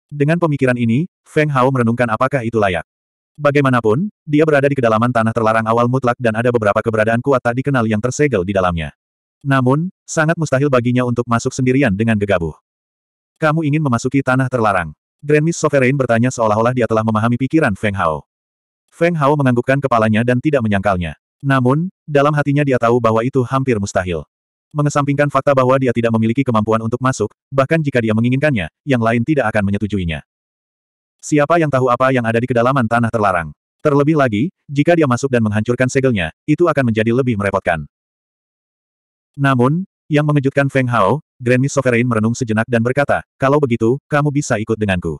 Dengan pemikiran ini, Feng Hao merenungkan apakah itu layak. Bagaimanapun, dia berada di kedalaman tanah terlarang awal mutlak dan ada beberapa keberadaan kuat tak dikenal yang tersegel di dalamnya. Namun, sangat mustahil baginya untuk masuk sendirian dengan gegabah. Kamu ingin memasuki tanah terlarang. Grand Miss Sovereign bertanya seolah-olah dia telah memahami pikiran Feng Hao. Feng Hao menganggukkan kepalanya dan tidak menyangkalnya. Namun, dalam hatinya dia tahu bahwa itu hampir mustahil. Mengesampingkan fakta bahwa dia tidak memiliki kemampuan untuk masuk, bahkan jika dia menginginkannya, yang lain tidak akan menyetujuinya. Siapa yang tahu apa yang ada di kedalaman tanah terlarang? Terlebih lagi, jika dia masuk dan menghancurkan segelnya, itu akan menjadi lebih merepotkan. Namun, yang mengejutkan Feng Hao, Grand Miss Sovereign merenung sejenak dan berkata, kalau begitu, kamu bisa ikut denganku.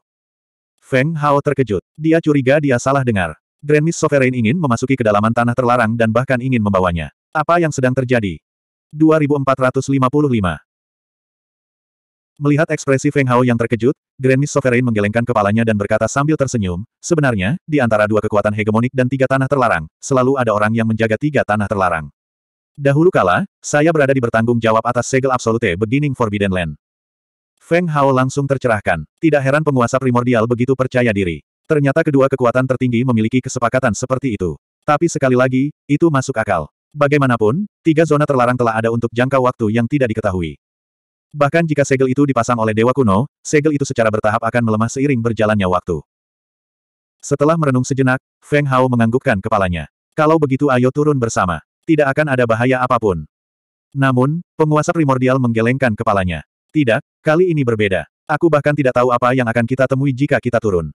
Feng Hao terkejut. Dia curiga dia salah dengar. Grand Miss Sovereign ingin memasuki kedalaman tanah terlarang dan bahkan ingin membawanya. Apa yang sedang terjadi? 2455 Melihat ekspresi Feng Hao yang terkejut, Grand Miss Sovereign menggelengkan kepalanya dan berkata sambil tersenyum, sebenarnya, di antara dua kekuatan hegemonik dan tiga tanah terlarang, selalu ada orang yang menjaga tiga tanah terlarang. Dahulu kala, saya berada di bertanggung jawab atas segel absolute beginning Forbidden Land. Feng Hao langsung tercerahkan. Tidak heran penguasa primordial begitu percaya diri. Ternyata kedua kekuatan tertinggi memiliki kesepakatan seperti itu. Tapi sekali lagi, itu masuk akal. Bagaimanapun, tiga zona terlarang telah ada untuk jangka waktu yang tidak diketahui. Bahkan jika segel itu dipasang oleh Dewa Kuno, segel itu secara bertahap akan melemah seiring berjalannya waktu. Setelah merenung sejenak, Feng Hao menganggukkan kepalanya. Kalau begitu ayo turun bersama. Tidak akan ada bahaya apapun. Namun, penguasa primordial menggelengkan kepalanya. Tidak, kali ini berbeda. Aku bahkan tidak tahu apa yang akan kita temui jika kita turun.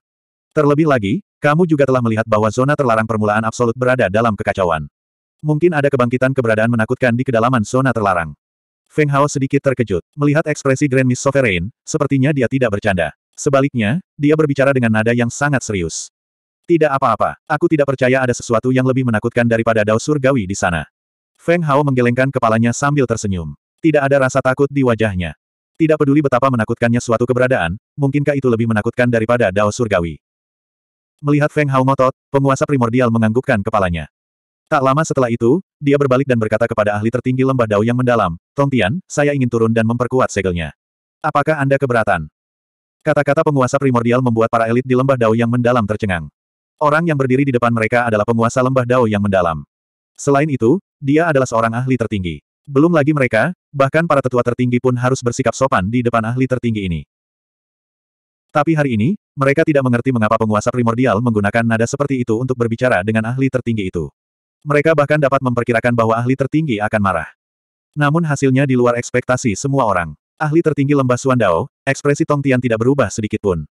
Terlebih lagi, kamu juga telah melihat bahwa zona terlarang permulaan absolut berada dalam kekacauan. Mungkin ada kebangkitan keberadaan menakutkan di kedalaman zona terlarang. Feng Hao sedikit terkejut, melihat ekspresi Grand Miss Sovereign, sepertinya dia tidak bercanda. Sebaliknya, dia berbicara dengan nada yang sangat serius. Tidak apa-apa, aku tidak percaya ada sesuatu yang lebih menakutkan daripada dao surgawi di sana. Feng Hao menggelengkan kepalanya sambil tersenyum. Tidak ada rasa takut di wajahnya. Tidak peduli betapa menakutkannya suatu keberadaan, mungkinkah itu lebih menakutkan daripada dao surgawi? Melihat Feng Hao ngotot, penguasa primordial menganggukkan kepalanya. Tak lama setelah itu, dia berbalik dan berkata kepada ahli tertinggi lembah Dao yang mendalam, Tong Tian, saya ingin turun dan memperkuat segelnya. Apakah Anda keberatan? Kata-kata penguasa primordial membuat para elit di lembah Dao yang mendalam tercengang. Orang yang berdiri di depan mereka adalah penguasa lembah Dao yang mendalam. Selain itu, dia adalah seorang ahli tertinggi. Belum lagi mereka, bahkan para tetua tertinggi pun harus bersikap sopan di depan ahli tertinggi ini. Tapi hari ini, mereka tidak mengerti mengapa penguasa primordial menggunakan nada seperti itu untuk berbicara dengan ahli tertinggi itu. Mereka bahkan dapat memperkirakan bahwa ahli tertinggi akan marah. Namun hasilnya di luar ekspektasi semua orang. Ahli tertinggi lembah Suandao, ekspresi Tong Tian tidak berubah sedikit pun.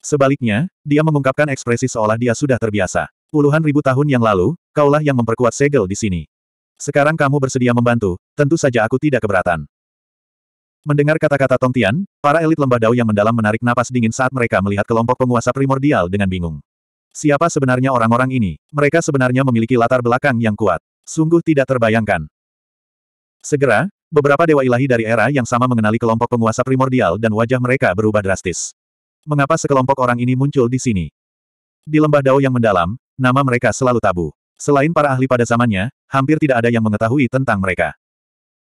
Sebaliknya, dia mengungkapkan ekspresi seolah dia sudah terbiasa. Puluhan ribu tahun yang lalu, kaulah yang memperkuat segel di sini. Sekarang kamu bersedia membantu, tentu saja aku tidak keberatan. Mendengar kata-kata Tong Tian, para elit lembah Dao yang mendalam menarik napas dingin saat mereka melihat kelompok penguasa primordial dengan bingung. Siapa sebenarnya orang-orang ini? Mereka sebenarnya memiliki latar belakang yang kuat. Sungguh tidak terbayangkan. Segera, beberapa dewa ilahi dari era yang sama mengenali kelompok penguasa primordial dan wajah mereka berubah drastis. Mengapa sekelompok orang ini muncul di sini? Di lembah Dao yang mendalam, nama mereka selalu tabu. Selain para ahli pada zamannya, hampir tidak ada yang mengetahui tentang mereka.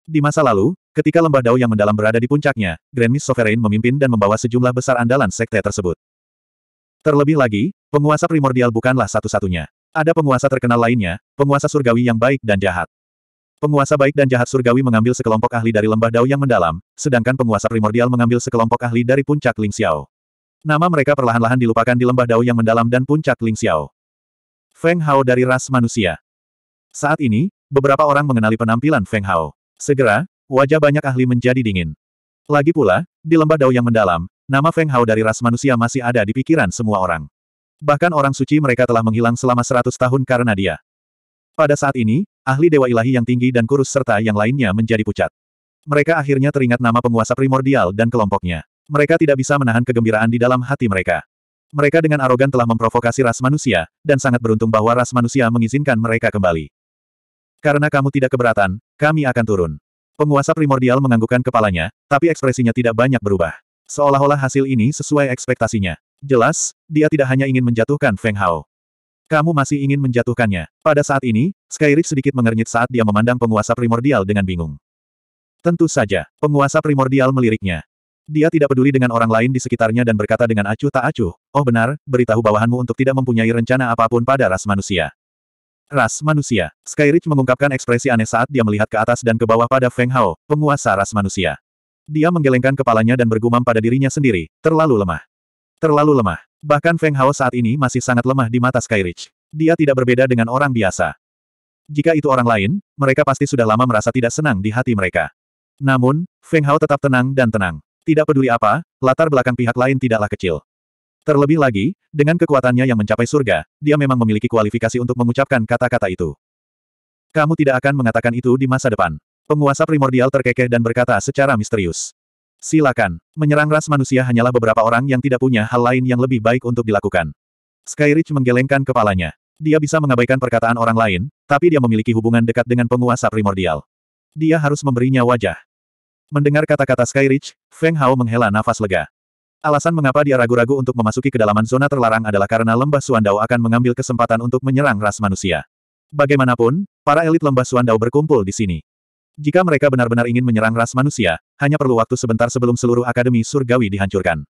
Di masa lalu, ketika lembah Dao yang mendalam berada di puncaknya, Grand Miss Sovereign memimpin dan membawa sejumlah besar andalan sekte tersebut. Terlebih lagi, penguasa primordial bukanlah satu-satunya. Ada penguasa terkenal lainnya, penguasa surgawi yang baik dan jahat. Penguasa baik dan jahat surgawi mengambil sekelompok ahli dari lembah Dao yang mendalam, sedangkan penguasa primordial mengambil sekelompok ahli dari puncak Ling Xiao. Nama mereka perlahan-lahan dilupakan di lembah dao yang mendalam dan puncak Ling Xiao. Feng Hao dari ras manusia. Saat ini, beberapa orang mengenali penampilan Feng Hao. Segera, wajah banyak ahli menjadi dingin. Lagi pula, di lembah dao yang mendalam, nama Feng Hao dari ras manusia masih ada di pikiran semua orang. Bahkan orang suci mereka telah menghilang selama seratus tahun karena dia. Pada saat ini, ahli Dewa Ilahi yang tinggi dan kurus serta yang lainnya menjadi pucat. Mereka akhirnya teringat nama penguasa primordial dan kelompoknya. Mereka tidak bisa menahan kegembiraan di dalam hati mereka. Mereka dengan arogan telah memprovokasi ras manusia, dan sangat beruntung bahwa ras manusia mengizinkan mereka kembali. Karena kamu tidak keberatan, kami akan turun. Penguasa primordial menganggukkan kepalanya, tapi ekspresinya tidak banyak berubah. Seolah-olah hasil ini sesuai ekspektasinya. Jelas, dia tidak hanya ingin menjatuhkan Feng Hao. Kamu masih ingin menjatuhkannya. Pada saat ini, Skyrich sedikit mengernyit saat dia memandang penguasa primordial dengan bingung. Tentu saja, penguasa primordial meliriknya. Dia tidak peduli dengan orang lain di sekitarnya dan berkata dengan acuh tak acuh, Oh benar, beritahu bawahanmu untuk tidak mempunyai rencana apapun pada ras manusia. Ras manusia. Skyridge mengungkapkan ekspresi aneh saat dia melihat ke atas dan ke bawah pada Feng Hao, penguasa ras manusia. Dia menggelengkan kepalanya dan bergumam pada dirinya sendiri, terlalu lemah. Terlalu lemah. Bahkan Feng Hao saat ini masih sangat lemah di mata Skyridge. Dia tidak berbeda dengan orang biasa. Jika itu orang lain, mereka pasti sudah lama merasa tidak senang di hati mereka. Namun, Feng Hao tetap tenang dan tenang. Tidak peduli apa, latar belakang pihak lain tidaklah kecil. Terlebih lagi, dengan kekuatannya yang mencapai surga, dia memang memiliki kualifikasi untuk mengucapkan kata-kata itu. Kamu tidak akan mengatakan itu di masa depan. Penguasa primordial terkekeh dan berkata secara misterius. Silakan, menyerang ras manusia hanyalah beberapa orang yang tidak punya hal lain yang lebih baik untuk dilakukan. Skyreach menggelengkan kepalanya. Dia bisa mengabaikan perkataan orang lain, tapi dia memiliki hubungan dekat dengan penguasa primordial. Dia harus memberinya wajah. Mendengar kata-kata Skyridge, Feng Hao menghela nafas lega. Alasan mengapa dia ragu-ragu untuk memasuki kedalaman zona terlarang adalah karena lembah Suandao akan mengambil kesempatan untuk menyerang ras manusia. Bagaimanapun, para elit lembah Suandao berkumpul di sini. Jika mereka benar-benar ingin menyerang ras manusia, hanya perlu waktu sebentar sebelum seluruh akademi surgawi dihancurkan.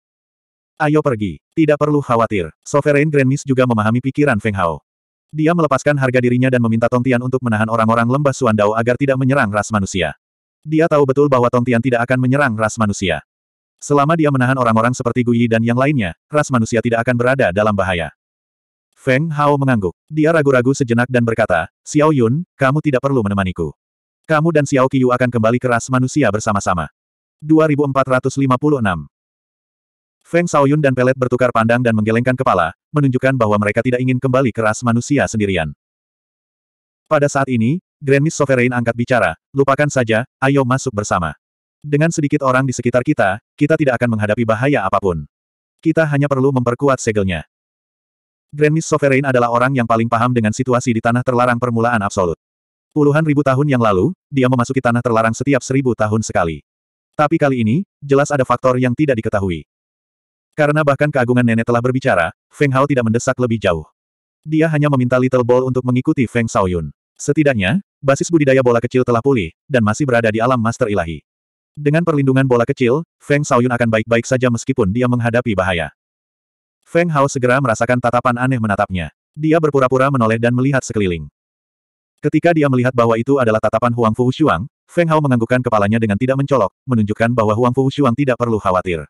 Ayo pergi. Tidak perlu khawatir. Sovereign Grand Miss juga memahami pikiran Feng Hao. Dia melepaskan harga dirinya dan meminta Tongtian untuk menahan orang-orang lembah Suandao agar tidak menyerang ras manusia. Dia tahu betul bahwa Tong Tian tidak akan menyerang ras manusia. Selama dia menahan orang-orang seperti Guyi dan yang lainnya, ras manusia tidak akan berada dalam bahaya. Feng Hao mengangguk. Dia ragu-ragu sejenak dan berkata, Xiao Yun, kamu tidak perlu menemaniku. Kamu dan Xiao Qiyu akan kembali ke ras manusia bersama-sama. 2456 Feng Xiaoyun dan Pelet bertukar pandang dan menggelengkan kepala, menunjukkan bahwa mereka tidak ingin kembali ke ras manusia sendirian. Pada saat ini, Grand Miss Sovereign angkat bicara, lupakan saja, ayo masuk bersama. Dengan sedikit orang di sekitar kita, kita tidak akan menghadapi bahaya apapun. Kita hanya perlu memperkuat segelnya. Grand Miss Sovereign adalah orang yang paling paham dengan situasi di tanah terlarang permulaan absolut. Puluhan ribu tahun yang lalu, dia memasuki tanah terlarang setiap seribu tahun sekali. Tapi kali ini, jelas ada faktor yang tidak diketahui. Karena bahkan keagungan nenek telah berbicara, Feng Hao tidak mendesak lebih jauh. Dia hanya meminta Little Ball untuk mengikuti Feng Shaoyun. Setidaknya, basis budidaya bola kecil telah pulih, dan masih berada di alam master ilahi. Dengan perlindungan bola kecil, Feng Shaoyun akan baik-baik saja meskipun dia menghadapi bahaya. Feng Hao segera merasakan tatapan aneh menatapnya. Dia berpura-pura menoleh dan melihat sekeliling. Ketika dia melihat bahwa itu adalah tatapan Huang Fu Shuang, Feng Hao menganggukkan kepalanya dengan tidak mencolok, menunjukkan bahwa Huang Fu Shuang tidak perlu khawatir.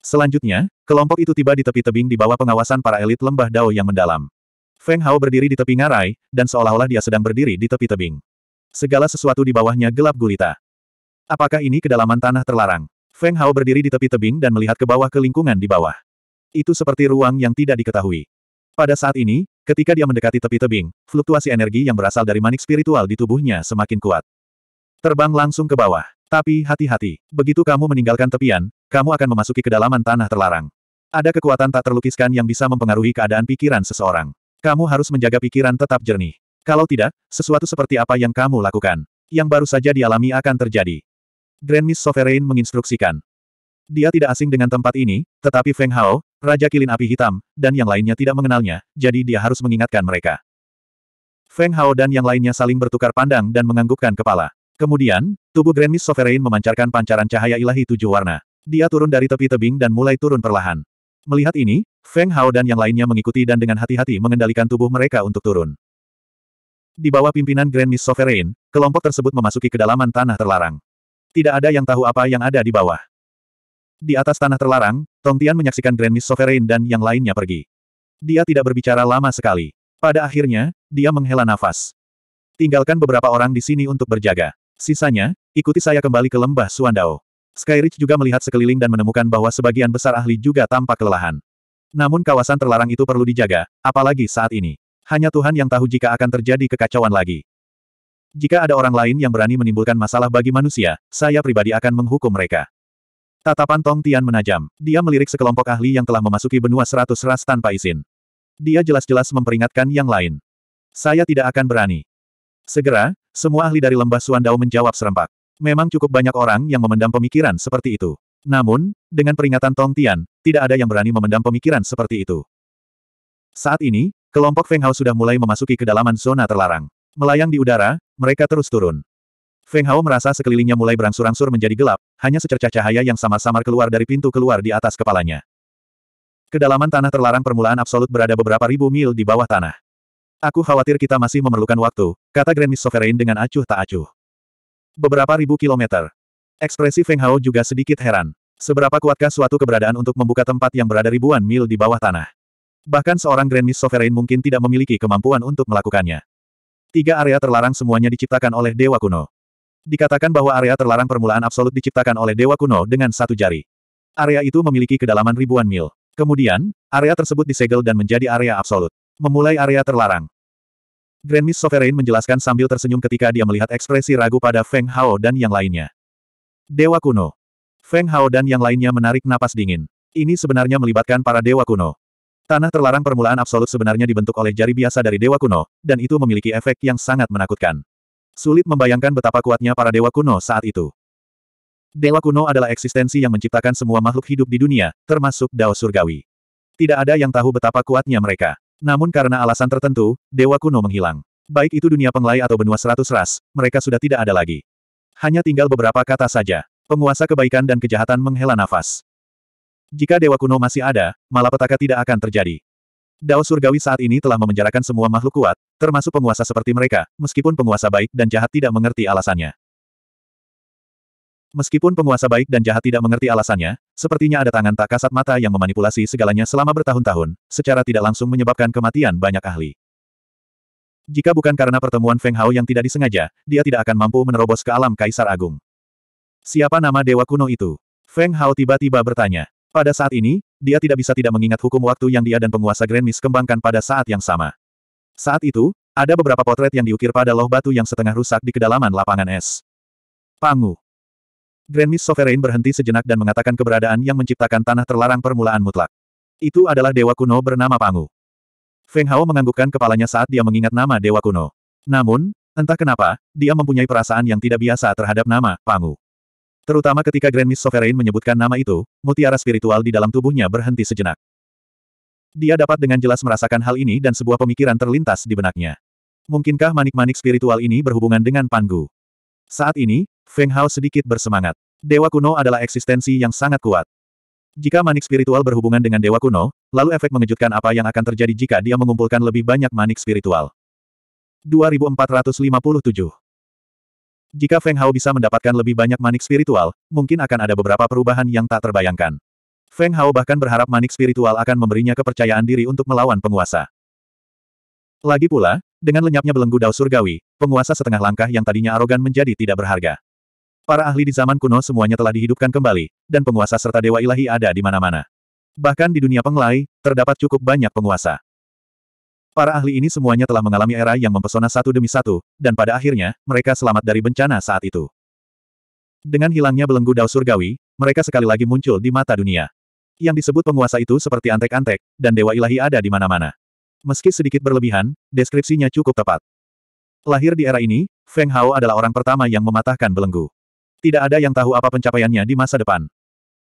Selanjutnya, kelompok itu tiba di tepi tebing di bawah pengawasan para elit lembah Dao yang mendalam. Feng Hao berdiri di tepi ngarai, dan seolah-olah dia sedang berdiri di tepi tebing. Segala sesuatu di bawahnya gelap gulita. Apakah ini kedalaman tanah terlarang? Feng Hao berdiri di tepi tebing dan melihat ke bawah ke lingkungan di bawah. Itu seperti ruang yang tidak diketahui. Pada saat ini, ketika dia mendekati tepi tebing, fluktuasi energi yang berasal dari manik spiritual di tubuhnya semakin kuat. Terbang langsung ke bawah. Tapi hati-hati, begitu kamu meninggalkan tepian, kamu akan memasuki kedalaman tanah terlarang. Ada kekuatan tak terlukiskan yang bisa mempengaruhi keadaan pikiran seseorang. Kamu harus menjaga pikiran tetap jernih. Kalau tidak, sesuatu seperti apa yang kamu lakukan, yang baru saja dialami akan terjadi. Grand Miss Sovereign menginstruksikan. Dia tidak asing dengan tempat ini, tetapi Feng Hao, Raja Kilin Api Hitam, dan yang lainnya tidak mengenalnya, jadi dia harus mengingatkan mereka. Feng Hao dan yang lainnya saling bertukar pandang dan menganggukkan kepala. Kemudian, tubuh Grand Miss Sovereign memancarkan pancaran cahaya ilahi tujuh warna. Dia turun dari tepi tebing dan mulai turun perlahan. Melihat ini, Feng Hao dan yang lainnya mengikuti dan dengan hati-hati mengendalikan tubuh mereka untuk turun. Di bawah pimpinan Grand Miss Sovereign, kelompok tersebut memasuki kedalaman tanah terlarang. Tidak ada yang tahu apa yang ada di bawah. Di atas tanah terlarang, Tong Tian menyaksikan Grand Miss Sovereign dan yang lainnya pergi. Dia tidak berbicara lama sekali. Pada akhirnya, dia menghela nafas. Tinggalkan beberapa orang di sini untuk berjaga. Sisanya, ikuti saya kembali ke lembah Suandao. Skyridge juga melihat sekeliling dan menemukan bahwa sebagian besar ahli juga tampak kelelahan. Namun kawasan terlarang itu perlu dijaga, apalagi saat ini. Hanya Tuhan yang tahu jika akan terjadi kekacauan lagi. Jika ada orang lain yang berani menimbulkan masalah bagi manusia, saya pribadi akan menghukum mereka. Tatapan Tong Tian menajam. Dia melirik sekelompok ahli yang telah memasuki benua seratus ras tanpa izin. Dia jelas-jelas memperingatkan yang lain. Saya tidak akan berani. Segera, semua ahli dari lembah Suandao menjawab serempak. Memang cukup banyak orang yang memendam pemikiran seperti itu. Namun, dengan peringatan Tong Tian, tidak ada yang berani memendam pemikiran seperti itu. Saat ini, kelompok Feng Hao sudah mulai memasuki kedalaman zona terlarang. Melayang di udara, mereka terus turun. Feng Hao merasa sekelilingnya mulai berangsur-angsur menjadi gelap, hanya secercah cahaya yang samar-samar keluar dari pintu keluar di atas kepalanya. Kedalaman tanah terlarang permulaan absolut berada beberapa ribu mil di bawah tanah. Aku khawatir kita masih memerlukan waktu, kata Grand Miss Sovereign dengan acuh tak acuh. Beberapa ribu kilometer. Ekspresi Feng Hao juga sedikit heran. Seberapa kuatkah suatu keberadaan untuk membuka tempat yang berada ribuan mil di bawah tanah? Bahkan seorang Grand Miss Sovereign mungkin tidak memiliki kemampuan untuk melakukannya. Tiga area terlarang semuanya diciptakan oleh Dewa Kuno. Dikatakan bahwa area terlarang permulaan absolut diciptakan oleh Dewa Kuno dengan satu jari. Area itu memiliki kedalaman ribuan mil. Kemudian, area tersebut disegel dan menjadi area absolut. Memulai area terlarang. Grand Miss Sovereign menjelaskan sambil tersenyum ketika dia melihat ekspresi ragu pada Feng Hao dan yang lainnya. Dewa kuno. Feng Hao dan yang lainnya menarik napas dingin. Ini sebenarnya melibatkan para dewa kuno. Tanah terlarang permulaan absolut sebenarnya dibentuk oleh jari biasa dari dewa kuno, dan itu memiliki efek yang sangat menakutkan. Sulit membayangkan betapa kuatnya para dewa kuno saat itu. Dewa kuno adalah eksistensi yang menciptakan semua makhluk hidup di dunia, termasuk Dao Surgawi. Tidak ada yang tahu betapa kuatnya mereka. Namun karena alasan tertentu, dewa kuno menghilang. Baik itu dunia penglai atau benua seratus ras, mereka sudah tidak ada lagi. Hanya tinggal beberapa kata saja. Penguasa kebaikan dan kejahatan menghela nafas. Jika dewa kuno masih ada, malapetaka tidak akan terjadi. Dao Surgawi saat ini telah memenjarakan semua makhluk kuat, termasuk penguasa seperti mereka, meskipun penguasa baik dan jahat tidak mengerti alasannya. Meskipun penguasa baik dan jahat tidak mengerti alasannya, sepertinya ada tangan tak kasat mata yang memanipulasi segalanya selama bertahun-tahun, secara tidak langsung menyebabkan kematian banyak ahli. Jika bukan karena pertemuan Feng Hao yang tidak disengaja, dia tidak akan mampu menerobos ke alam Kaisar Agung. Siapa nama dewa kuno itu? Feng Hao tiba-tiba bertanya. Pada saat ini, dia tidak bisa tidak mengingat hukum waktu yang dia dan penguasa Grand Miss kembangkan pada saat yang sama. Saat itu, ada beberapa potret yang diukir pada loh batu yang setengah rusak di kedalaman lapangan es. Pangu. Grand Miss Sovereign berhenti sejenak dan mengatakan keberadaan yang menciptakan tanah terlarang permulaan mutlak. Itu adalah dewa kuno bernama Pangu. Feng Hao menganggukkan kepalanya saat dia mengingat nama dewa kuno. Namun, entah kenapa, dia mempunyai perasaan yang tidak biasa terhadap nama Pangu. Terutama ketika Grand Miss Sovereign menyebutkan nama itu, mutiara spiritual di dalam tubuhnya berhenti sejenak. Dia dapat dengan jelas merasakan hal ini dan sebuah pemikiran terlintas di benaknya. Mungkinkah manik-manik spiritual ini berhubungan dengan Panggu? Saat ini, Feng Hao sedikit bersemangat. Dewa kuno adalah eksistensi yang sangat kuat. Jika manik spiritual berhubungan dengan dewa kuno, lalu efek mengejutkan apa yang akan terjadi jika dia mengumpulkan lebih banyak manik spiritual. 2457 Jika Feng Hao bisa mendapatkan lebih banyak manik spiritual, mungkin akan ada beberapa perubahan yang tak terbayangkan. Feng Hao bahkan berharap manik spiritual akan memberinya kepercayaan diri untuk melawan penguasa. Lagi pula, dengan lenyapnya belenggu dao surgawi, penguasa setengah langkah yang tadinya arogan menjadi tidak berharga. Para ahli di zaman kuno semuanya telah dihidupkan kembali, dan penguasa serta dewa ilahi ada di mana-mana. Bahkan di dunia penglai, terdapat cukup banyak penguasa. Para ahli ini semuanya telah mengalami era yang mempesona satu demi satu, dan pada akhirnya, mereka selamat dari bencana saat itu. Dengan hilangnya belenggu dao surgawi, mereka sekali lagi muncul di mata dunia. Yang disebut penguasa itu seperti antek-antek, dan dewa ilahi ada di mana-mana. Meski sedikit berlebihan, deskripsinya cukup tepat. Lahir di era ini, Feng Hao adalah orang pertama yang mematahkan belenggu tidak ada yang tahu apa pencapaiannya di masa depan.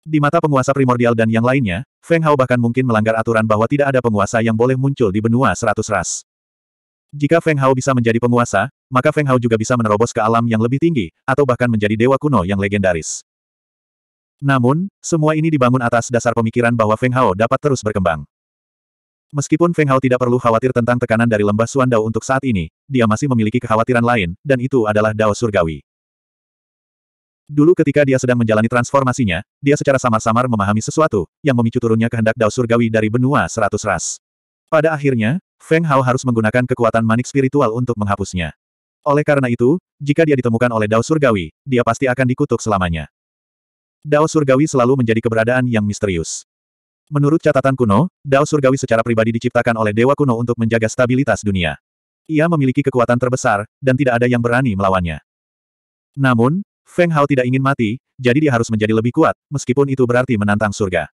Di mata penguasa primordial dan yang lainnya, Feng Hao bahkan mungkin melanggar aturan bahwa tidak ada penguasa yang boleh muncul di benua seratus ras. Jika Feng Hao bisa menjadi penguasa, maka Feng Hao juga bisa menerobos ke alam yang lebih tinggi, atau bahkan menjadi dewa kuno yang legendaris. Namun, semua ini dibangun atas dasar pemikiran bahwa Feng Hao dapat terus berkembang. Meskipun Feng Hao tidak perlu khawatir tentang tekanan dari lembah Suandao untuk saat ini, dia masih memiliki kekhawatiran lain, dan itu adalah Dao Surgawi. Dulu ketika dia sedang menjalani transformasinya, dia secara samar-samar memahami sesuatu, yang memicu turunnya kehendak dao surgawi dari benua seratus ras. Pada akhirnya, Feng Hao harus menggunakan kekuatan manik spiritual untuk menghapusnya. Oleh karena itu, jika dia ditemukan oleh dao surgawi, dia pasti akan dikutuk selamanya. Dao surgawi selalu menjadi keberadaan yang misterius. Menurut catatan kuno, dao surgawi secara pribadi diciptakan oleh dewa kuno untuk menjaga stabilitas dunia. Ia memiliki kekuatan terbesar, dan tidak ada yang berani melawannya. Namun, Feng Hao tidak ingin mati, jadi dia harus menjadi lebih kuat, meskipun itu berarti menantang surga.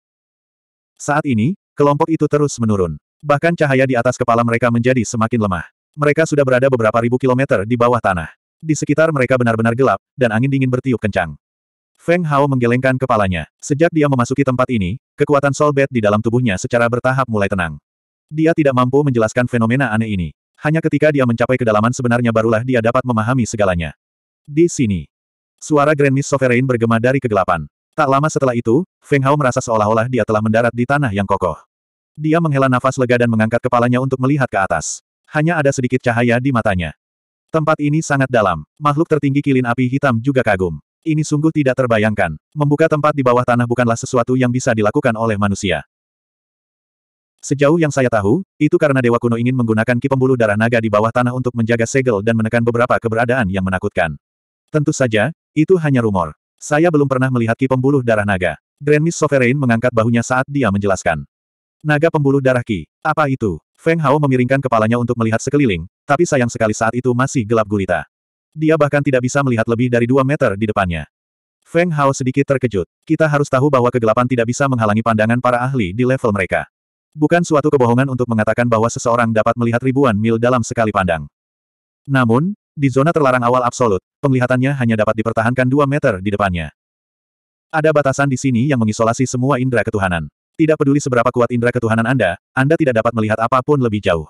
Saat ini, kelompok itu terus menurun. Bahkan cahaya di atas kepala mereka menjadi semakin lemah. Mereka sudah berada beberapa ribu kilometer di bawah tanah. Di sekitar mereka benar-benar gelap, dan angin dingin bertiup kencang. Feng Hao menggelengkan kepalanya. Sejak dia memasuki tempat ini, kekuatan solbet di dalam tubuhnya secara bertahap mulai tenang. Dia tidak mampu menjelaskan fenomena aneh ini. Hanya ketika dia mencapai kedalaman sebenarnya barulah dia dapat memahami segalanya. Di sini, Suara Grand Miss Sovereign bergema dari kegelapan. Tak lama setelah itu, Feng Hao merasa seolah-olah dia telah mendarat di tanah yang kokoh. Dia menghela nafas lega dan mengangkat kepalanya untuk melihat ke atas. Hanya ada sedikit cahaya di matanya. Tempat ini sangat dalam. Makhluk tertinggi kilin api hitam juga kagum. Ini sungguh tidak terbayangkan. Membuka tempat di bawah tanah bukanlah sesuatu yang bisa dilakukan oleh manusia. Sejauh yang saya tahu, itu karena Dewa Kuno ingin menggunakan ki pembuluh darah naga di bawah tanah untuk menjaga segel dan menekan beberapa keberadaan yang menakutkan. Tentu saja, itu hanya rumor. Saya belum pernah melihat Ki Pembuluh Darah Naga. Grand Miss Sovereign mengangkat bahunya saat dia menjelaskan. Naga Pembuluh Darah Ki. Apa itu? Feng Hao memiringkan kepalanya untuk melihat sekeliling, tapi sayang sekali saat itu masih gelap gulita. Dia bahkan tidak bisa melihat lebih dari dua meter di depannya. Feng Hao sedikit terkejut. Kita harus tahu bahwa kegelapan tidak bisa menghalangi pandangan para ahli di level mereka. Bukan suatu kebohongan untuk mengatakan bahwa seseorang dapat melihat ribuan mil dalam sekali pandang. Namun, di zona terlarang awal absolut, penglihatannya hanya dapat dipertahankan 2 meter di depannya. Ada batasan di sini yang mengisolasi semua indera ketuhanan. Tidak peduli seberapa kuat indera ketuhanan Anda, Anda tidak dapat melihat apapun lebih jauh.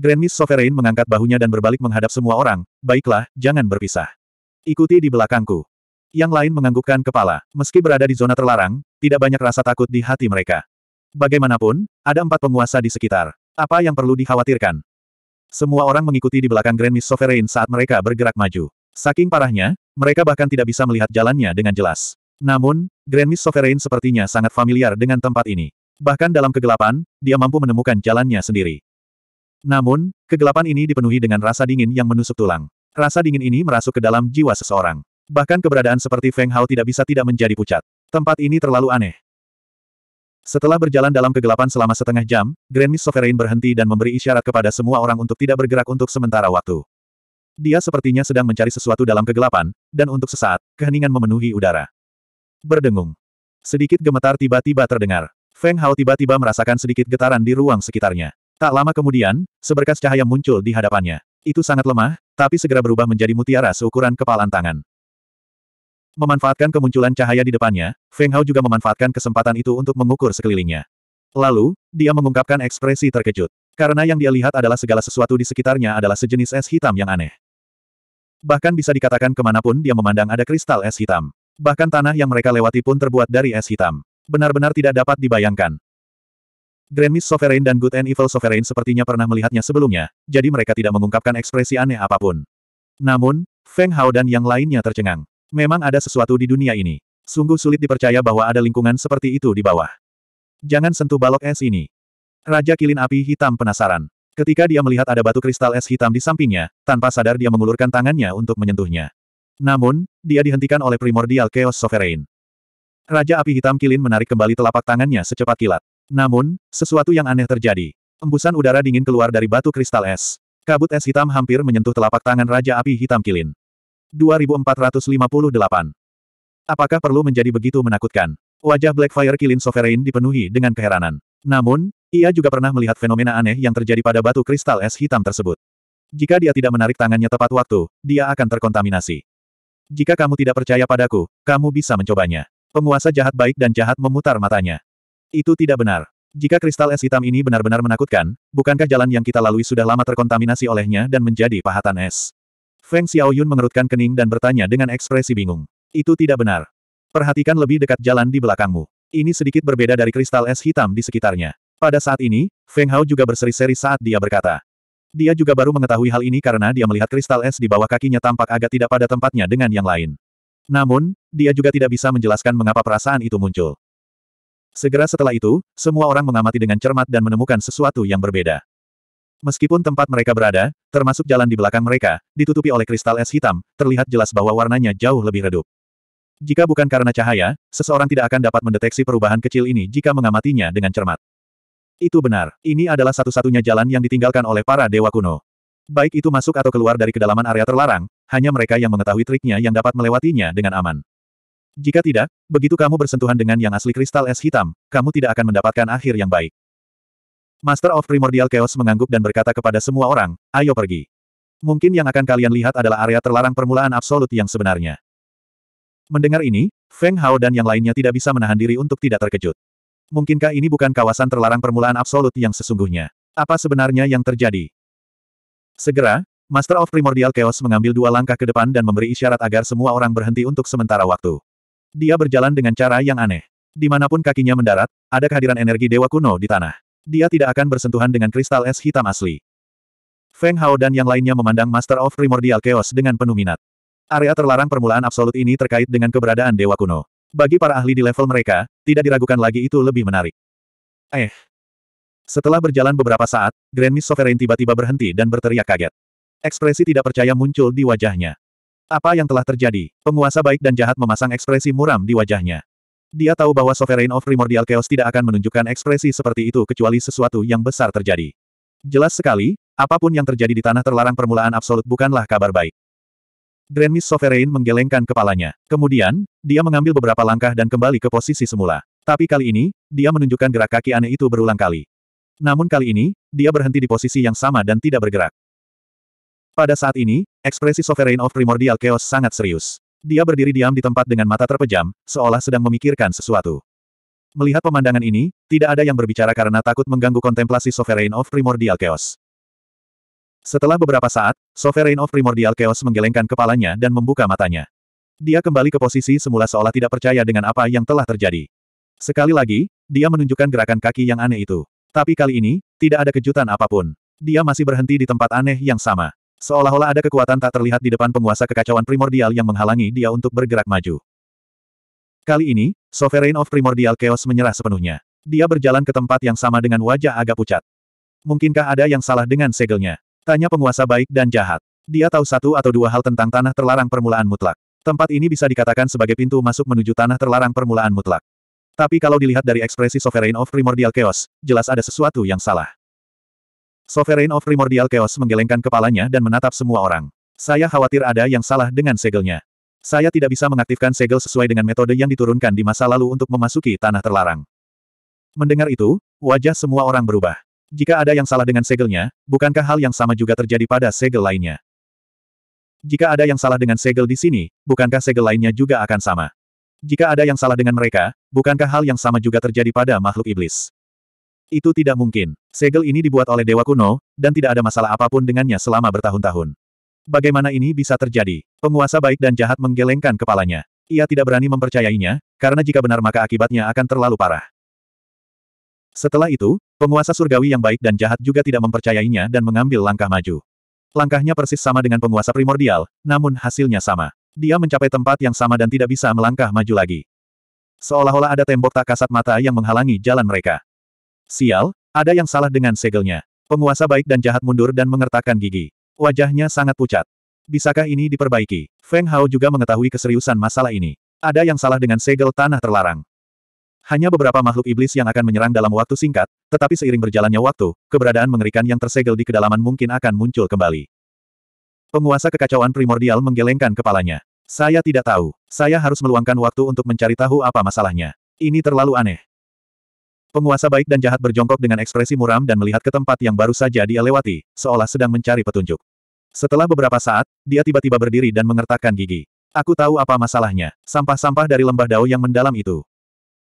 Grand Miss Sovereign mengangkat bahunya dan berbalik menghadap semua orang, baiklah, jangan berpisah. Ikuti di belakangku. Yang lain menganggukkan kepala, meski berada di zona terlarang, tidak banyak rasa takut di hati mereka. Bagaimanapun, ada empat penguasa di sekitar. Apa yang perlu dikhawatirkan? Semua orang mengikuti di belakang Grand Miss Sovereign saat mereka bergerak maju. Saking parahnya, mereka bahkan tidak bisa melihat jalannya dengan jelas. Namun, Grand Miss Sovereign sepertinya sangat familiar dengan tempat ini. Bahkan dalam kegelapan, dia mampu menemukan jalannya sendiri. Namun, kegelapan ini dipenuhi dengan rasa dingin yang menusuk tulang. Rasa dingin ini merasuk ke dalam jiwa seseorang. Bahkan keberadaan seperti Feng Hao tidak bisa tidak menjadi pucat. Tempat ini terlalu aneh. Setelah berjalan dalam kegelapan selama setengah jam, Grand Miss Sovereign berhenti dan memberi isyarat kepada semua orang untuk tidak bergerak untuk sementara waktu. Dia sepertinya sedang mencari sesuatu dalam kegelapan, dan untuk sesaat, keheningan memenuhi udara. Berdengung. Sedikit gemetar tiba-tiba terdengar. Feng Hao tiba-tiba merasakan sedikit getaran di ruang sekitarnya. Tak lama kemudian, seberkas cahaya muncul di hadapannya. Itu sangat lemah, tapi segera berubah menjadi mutiara seukuran kepalan tangan. Memanfaatkan kemunculan cahaya di depannya, Feng Hao juga memanfaatkan kesempatan itu untuk mengukur sekelilingnya. Lalu, dia mengungkapkan ekspresi terkejut. Karena yang dia lihat adalah segala sesuatu di sekitarnya adalah sejenis es hitam yang aneh. Bahkan bisa dikatakan kemanapun dia memandang ada kristal es hitam. Bahkan tanah yang mereka lewati pun terbuat dari es hitam. Benar-benar tidak dapat dibayangkan. Grand Miss Sovereign dan Good and Evil Sovereign sepertinya pernah melihatnya sebelumnya, jadi mereka tidak mengungkapkan ekspresi aneh apapun. Namun, Feng Hao dan yang lainnya tercengang. Memang ada sesuatu di dunia ini. Sungguh sulit dipercaya bahwa ada lingkungan seperti itu di bawah. Jangan sentuh balok es ini. Raja Kilin Api Hitam penasaran. Ketika dia melihat ada batu kristal es hitam di sampingnya, tanpa sadar dia mengulurkan tangannya untuk menyentuhnya. Namun, dia dihentikan oleh primordial Chaos Sovereign. Raja Api Hitam Kilin menarik kembali telapak tangannya secepat kilat. Namun, sesuatu yang aneh terjadi. Embusan udara dingin keluar dari batu kristal es. Kabut es hitam hampir menyentuh telapak tangan Raja Api Hitam Kilin. 2458. Apakah perlu menjadi begitu menakutkan? Wajah Blackfire Kilin Sovereign dipenuhi dengan keheranan. Namun, ia juga pernah melihat fenomena aneh yang terjadi pada batu kristal es hitam tersebut. Jika dia tidak menarik tangannya tepat waktu, dia akan terkontaminasi. Jika kamu tidak percaya padaku, kamu bisa mencobanya. Penguasa jahat baik dan jahat memutar matanya. Itu tidak benar. Jika kristal es hitam ini benar-benar menakutkan, bukankah jalan yang kita lalui sudah lama terkontaminasi olehnya dan menjadi pahatan es? Feng Xiaoyun mengerutkan kening dan bertanya dengan ekspresi bingung. Itu tidak benar. Perhatikan lebih dekat jalan di belakangmu. Ini sedikit berbeda dari kristal es hitam di sekitarnya. Pada saat ini, Feng Hao juga berseri-seri saat dia berkata. Dia juga baru mengetahui hal ini karena dia melihat kristal es di bawah kakinya tampak agak tidak pada tempatnya dengan yang lain. Namun, dia juga tidak bisa menjelaskan mengapa perasaan itu muncul. Segera setelah itu, semua orang mengamati dengan cermat dan menemukan sesuatu yang berbeda. Meskipun tempat mereka berada, termasuk jalan di belakang mereka, ditutupi oleh kristal es hitam, terlihat jelas bahwa warnanya jauh lebih redup. Jika bukan karena cahaya, seseorang tidak akan dapat mendeteksi perubahan kecil ini jika mengamatinya dengan cermat. Itu benar, ini adalah satu-satunya jalan yang ditinggalkan oleh para dewa kuno. Baik itu masuk atau keluar dari kedalaman area terlarang, hanya mereka yang mengetahui triknya yang dapat melewatinya dengan aman. Jika tidak, begitu kamu bersentuhan dengan yang asli kristal es hitam, kamu tidak akan mendapatkan akhir yang baik. Master of Primordial Chaos mengangguk dan berkata kepada semua orang, ayo pergi. Mungkin yang akan kalian lihat adalah area terlarang permulaan absolut yang sebenarnya. Mendengar ini, Feng Hao dan yang lainnya tidak bisa menahan diri untuk tidak terkejut. Mungkinkah ini bukan kawasan terlarang permulaan absolut yang sesungguhnya? Apa sebenarnya yang terjadi? Segera, Master of Primordial Chaos mengambil dua langkah ke depan dan memberi isyarat agar semua orang berhenti untuk sementara waktu. Dia berjalan dengan cara yang aneh. Dimanapun kakinya mendarat, ada kehadiran energi dewa kuno di tanah. Dia tidak akan bersentuhan dengan kristal es hitam asli. Feng Hao dan yang lainnya memandang Master of Primordial Chaos dengan penuh minat. Area terlarang permulaan absolut ini terkait dengan keberadaan Dewa Kuno. Bagi para ahli di level mereka, tidak diragukan lagi itu lebih menarik. Eh. Setelah berjalan beberapa saat, Grand Miss Sovereign tiba-tiba berhenti dan berteriak kaget. Ekspresi tidak percaya muncul di wajahnya. Apa yang telah terjadi? Penguasa baik dan jahat memasang ekspresi muram di wajahnya. Dia tahu bahwa Sovereign of Primordial Chaos tidak akan menunjukkan ekspresi seperti itu kecuali sesuatu yang besar terjadi. Jelas sekali, apapun yang terjadi di tanah terlarang permulaan absolut bukanlah kabar baik. Grand Miss Sovereign menggelengkan kepalanya. Kemudian, dia mengambil beberapa langkah dan kembali ke posisi semula. Tapi kali ini, dia menunjukkan gerak kaki aneh itu berulang kali. Namun kali ini, dia berhenti di posisi yang sama dan tidak bergerak. Pada saat ini, ekspresi Sovereign of Primordial Chaos sangat serius. Dia berdiri diam di tempat dengan mata terpejam, seolah sedang memikirkan sesuatu. Melihat pemandangan ini, tidak ada yang berbicara karena takut mengganggu kontemplasi Sovereign of Primordial Chaos. Setelah beberapa saat, Sovereign of Primordial Chaos menggelengkan kepalanya dan membuka matanya. Dia kembali ke posisi semula seolah tidak percaya dengan apa yang telah terjadi. Sekali lagi, dia menunjukkan gerakan kaki yang aneh itu. Tapi kali ini, tidak ada kejutan apapun. Dia masih berhenti di tempat aneh yang sama. Seolah-olah ada kekuatan tak terlihat di depan penguasa kekacauan primordial yang menghalangi dia untuk bergerak maju. Kali ini, Sovereign of Primordial Chaos menyerah sepenuhnya. Dia berjalan ke tempat yang sama dengan wajah agak pucat. Mungkinkah ada yang salah dengan segelnya? Tanya penguasa baik dan jahat. Dia tahu satu atau dua hal tentang tanah terlarang permulaan mutlak. Tempat ini bisa dikatakan sebagai pintu masuk menuju tanah terlarang permulaan mutlak. Tapi kalau dilihat dari ekspresi Sovereign of Primordial Chaos, jelas ada sesuatu yang salah. Sovereign of Primordial Chaos menggelengkan kepalanya dan menatap semua orang. Saya khawatir ada yang salah dengan segelnya. Saya tidak bisa mengaktifkan segel sesuai dengan metode yang diturunkan di masa lalu untuk memasuki tanah terlarang. Mendengar itu, wajah semua orang berubah. Jika ada yang salah dengan segelnya, bukankah hal yang sama juga terjadi pada segel lainnya? Jika ada yang salah dengan segel di sini, bukankah segel lainnya juga akan sama? Jika ada yang salah dengan mereka, bukankah hal yang sama juga terjadi pada makhluk iblis? Itu tidak mungkin. Segel ini dibuat oleh dewa kuno, dan tidak ada masalah apapun dengannya selama bertahun-tahun. Bagaimana ini bisa terjadi? Penguasa baik dan jahat menggelengkan kepalanya. Ia tidak berani mempercayainya, karena jika benar maka akibatnya akan terlalu parah. Setelah itu, penguasa surgawi yang baik dan jahat juga tidak mempercayainya dan mengambil langkah maju. Langkahnya persis sama dengan penguasa primordial, namun hasilnya sama. Dia mencapai tempat yang sama dan tidak bisa melangkah maju lagi. Seolah-olah ada tembok tak kasat mata yang menghalangi jalan mereka. Sial, ada yang salah dengan segelnya. Penguasa baik dan jahat mundur dan mengertakkan gigi. Wajahnya sangat pucat. Bisakah ini diperbaiki? Feng Hao juga mengetahui keseriusan masalah ini. Ada yang salah dengan segel tanah terlarang. Hanya beberapa makhluk iblis yang akan menyerang dalam waktu singkat, tetapi seiring berjalannya waktu, keberadaan mengerikan yang tersegel di kedalaman mungkin akan muncul kembali. Penguasa kekacauan primordial menggelengkan kepalanya. Saya tidak tahu. Saya harus meluangkan waktu untuk mencari tahu apa masalahnya. Ini terlalu aneh. Penguasa baik dan jahat berjongkok dengan ekspresi muram dan melihat ke tempat yang baru saja dia lewati, seolah sedang mencari petunjuk. Setelah beberapa saat, dia tiba-tiba berdiri dan mengertakkan gigi. Aku tahu apa masalahnya. Sampah-sampah dari lembah dao yang mendalam itu.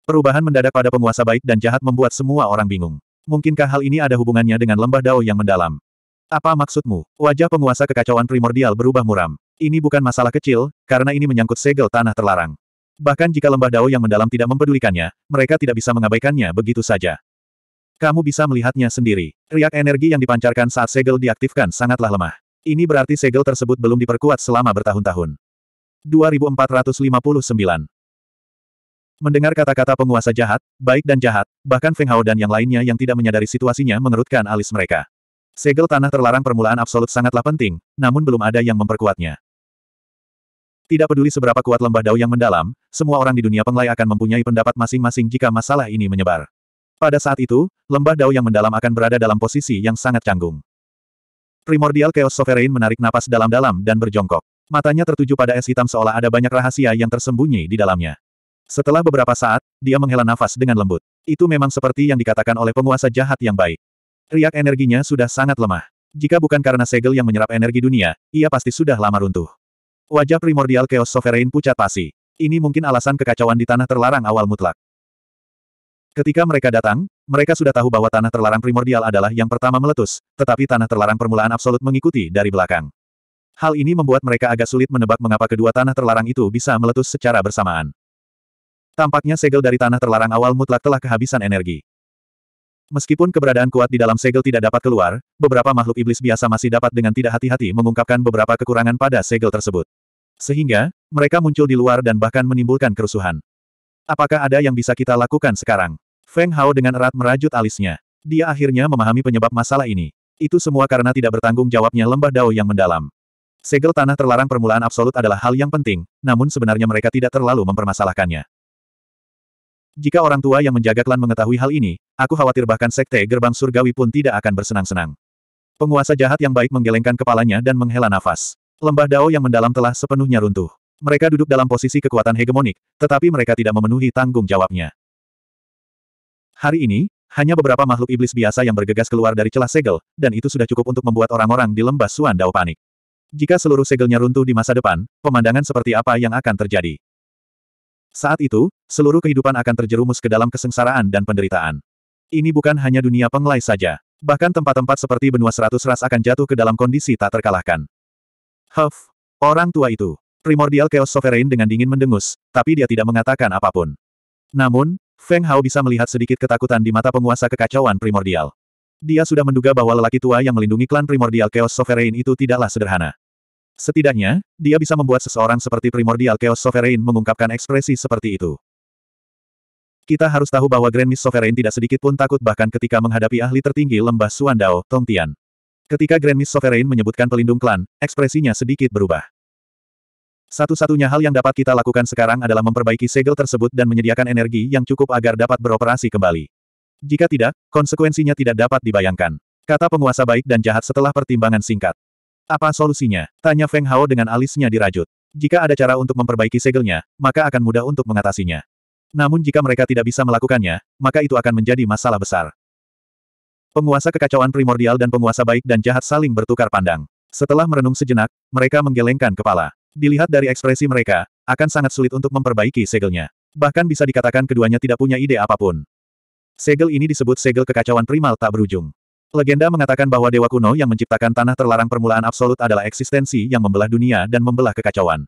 Perubahan mendadak pada penguasa baik dan jahat membuat semua orang bingung. Mungkinkah hal ini ada hubungannya dengan lembah dao yang mendalam? Apa maksudmu? Wajah penguasa kekacauan primordial berubah muram. Ini bukan masalah kecil, karena ini menyangkut segel tanah terlarang. Bahkan jika lembah Dao yang mendalam tidak mempedulikannya, mereka tidak bisa mengabaikannya begitu saja. Kamu bisa melihatnya sendiri. Riak energi yang dipancarkan saat segel diaktifkan sangatlah lemah. Ini berarti segel tersebut belum diperkuat selama bertahun-tahun. 2459 Mendengar kata-kata penguasa jahat, baik dan jahat, bahkan Feng Hao dan yang lainnya yang tidak menyadari situasinya mengerutkan alis mereka. Segel tanah terlarang permulaan absolut sangatlah penting, namun belum ada yang memperkuatnya. Tidak peduli seberapa kuat lembah dao yang mendalam, semua orang di dunia penglai akan mempunyai pendapat masing-masing jika masalah ini menyebar. Pada saat itu, lembah dao yang mendalam akan berada dalam posisi yang sangat canggung. Primordial Chaos Sovereign menarik napas dalam-dalam dan berjongkok. Matanya tertuju pada es hitam seolah ada banyak rahasia yang tersembunyi di dalamnya. Setelah beberapa saat, dia menghela nafas dengan lembut. Itu memang seperti yang dikatakan oleh penguasa jahat yang baik. Riak energinya sudah sangat lemah. Jika bukan karena segel yang menyerap energi dunia, ia pasti sudah lama runtuh. Wajah primordial Chaos Sovereign pucat pasi. Ini mungkin alasan kekacauan di tanah terlarang awal mutlak. Ketika mereka datang, mereka sudah tahu bahwa tanah terlarang primordial adalah yang pertama meletus, tetapi tanah terlarang permulaan absolut mengikuti dari belakang. Hal ini membuat mereka agak sulit menebak mengapa kedua tanah terlarang itu bisa meletus secara bersamaan. Tampaknya segel dari tanah terlarang awal mutlak telah kehabisan energi. Meskipun keberadaan kuat di dalam segel tidak dapat keluar, beberapa makhluk iblis biasa masih dapat dengan tidak hati-hati mengungkapkan beberapa kekurangan pada segel tersebut. Sehingga, mereka muncul di luar dan bahkan menimbulkan kerusuhan. Apakah ada yang bisa kita lakukan sekarang? Feng Hao dengan erat merajut alisnya. Dia akhirnya memahami penyebab masalah ini. Itu semua karena tidak bertanggung jawabnya lembah dao yang mendalam. Segel tanah terlarang permulaan absolut adalah hal yang penting, namun sebenarnya mereka tidak terlalu mempermasalahkannya. Jika orang tua yang menjaga klan mengetahui hal ini, aku khawatir bahkan sekte gerbang surgawi pun tidak akan bersenang-senang. Penguasa jahat yang baik menggelengkan kepalanya dan menghela nafas. Lembah Dao yang mendalam telah sepenuhnya runtuh. Mereka duduk dalam posisi kekuatan hegemonik, tetapi mereka tidak memenuhi tanggung jawabnya. Hari ini, hanya beberapa makhluk iblis biasa yang bergegas keluar dari celah segel, dan itu sudah cukup untuk membuat orang-orang di lembah Suan Dao panik. Jika seluruh segelnya runtuh di masa depan, pemandangan seperti apa yang akan terjadi? Saat itu, seluruh kehidupan akan terjerumus ke dalam kesengsaraan dan penderitaan. Ini bukan hanya dunia penglai saja. Bahkan tempat-tempat seperti benua seratus ras akan jatuh ke dalam kondisi tak terkalahkan. Huff, orang tua itu. Primordial Chaos Sovereign dengan dingin mendengus, tapi dia tidak mengatakan apapun. Namun, Feng Hao bisa melihat sedikit ketakutan di mata penguasa kekacauan primordial. Dia sudah menduga bahwa lelaki tua yang melindungi klan primordial Chaos Sovereign itu tidaklah sederhana. Setidaknya, dia bisa membuat seseorang seperti primordial Chaos Sovereign mengungkapkan ekspresi seperti itu. Kita harus tahu bahwa Grand Miss Sovereign tidak sedikit pun takut bahkan ketika menghadapi ahli tertinggi lembah Suandao, Tongtian. Ketika Grand Miss Sovereign menyebutkan pelindung klan, ekspresinya sedikit berubah. Satu-satunya hal yang dapat kita lakukan sekarang adalah memperbaiki segel tersebut dan menyediakan energi yang cukup agar dapat beroperasi kembali. Jika tidak, konsekuensinya tidak dapat dibayangkan. Kata penguasa baik dan jahat setelah pertimbangan singkat. Apa solusinya? Tanya Feng Hao dengan alisnya dirajut. Jika ada cara untuk memperbaiki segelnya, maka akan mudah untuk mengatasinya. Namun jika mereka tidak bisa melakukannya, maka itu akan menjadi masalah besar. Penguasa kekacauan primordial dan penguasa baik dan jahat saling bertukar pandang. Setelah merenung sejenak, mereka menggelengkan kepala. Dilihat dari ekspresi mereka, akan sangat sulit untuk memperbaiki segelnya. Bahkan bisa dikatakan keduanya tidak punya ide apapun. Segel ini disebut segel kekacauan primal tak berujung. Legenda mengatakan bahwa dewa kuno yang menciptakan tanah terlarang permulaan absolut adalah eksistensi yang membelah dunia dan membelah kekacauan.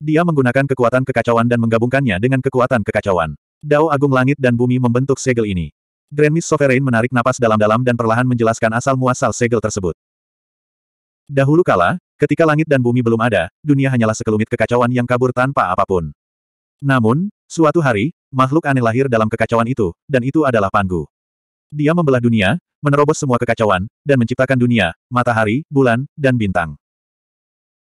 Dia menggunakan kekuatan kekacauan dan menggabungkannya dengan kekuatan kekacauan. Dao Agung Langit dan Bumi membentuk segel ini. Miss Sovereign menarik napas dalam-dalam dan perlahan menjelaskan asal-muasal segel tersebut. Dahulu kala, ketika langit dan bumi belum ada, dunia hanyalah sekelumit kekacauan yang kabur tanpa apapun. Namun, suatu hari, makhluk aneh lahir dalam kekacauan itu, dan itu adalah Panggu. Dia membelah dunia, menerobos semua kekacauan, dan menciptakan dunia, matahari, bulan, dan bintang.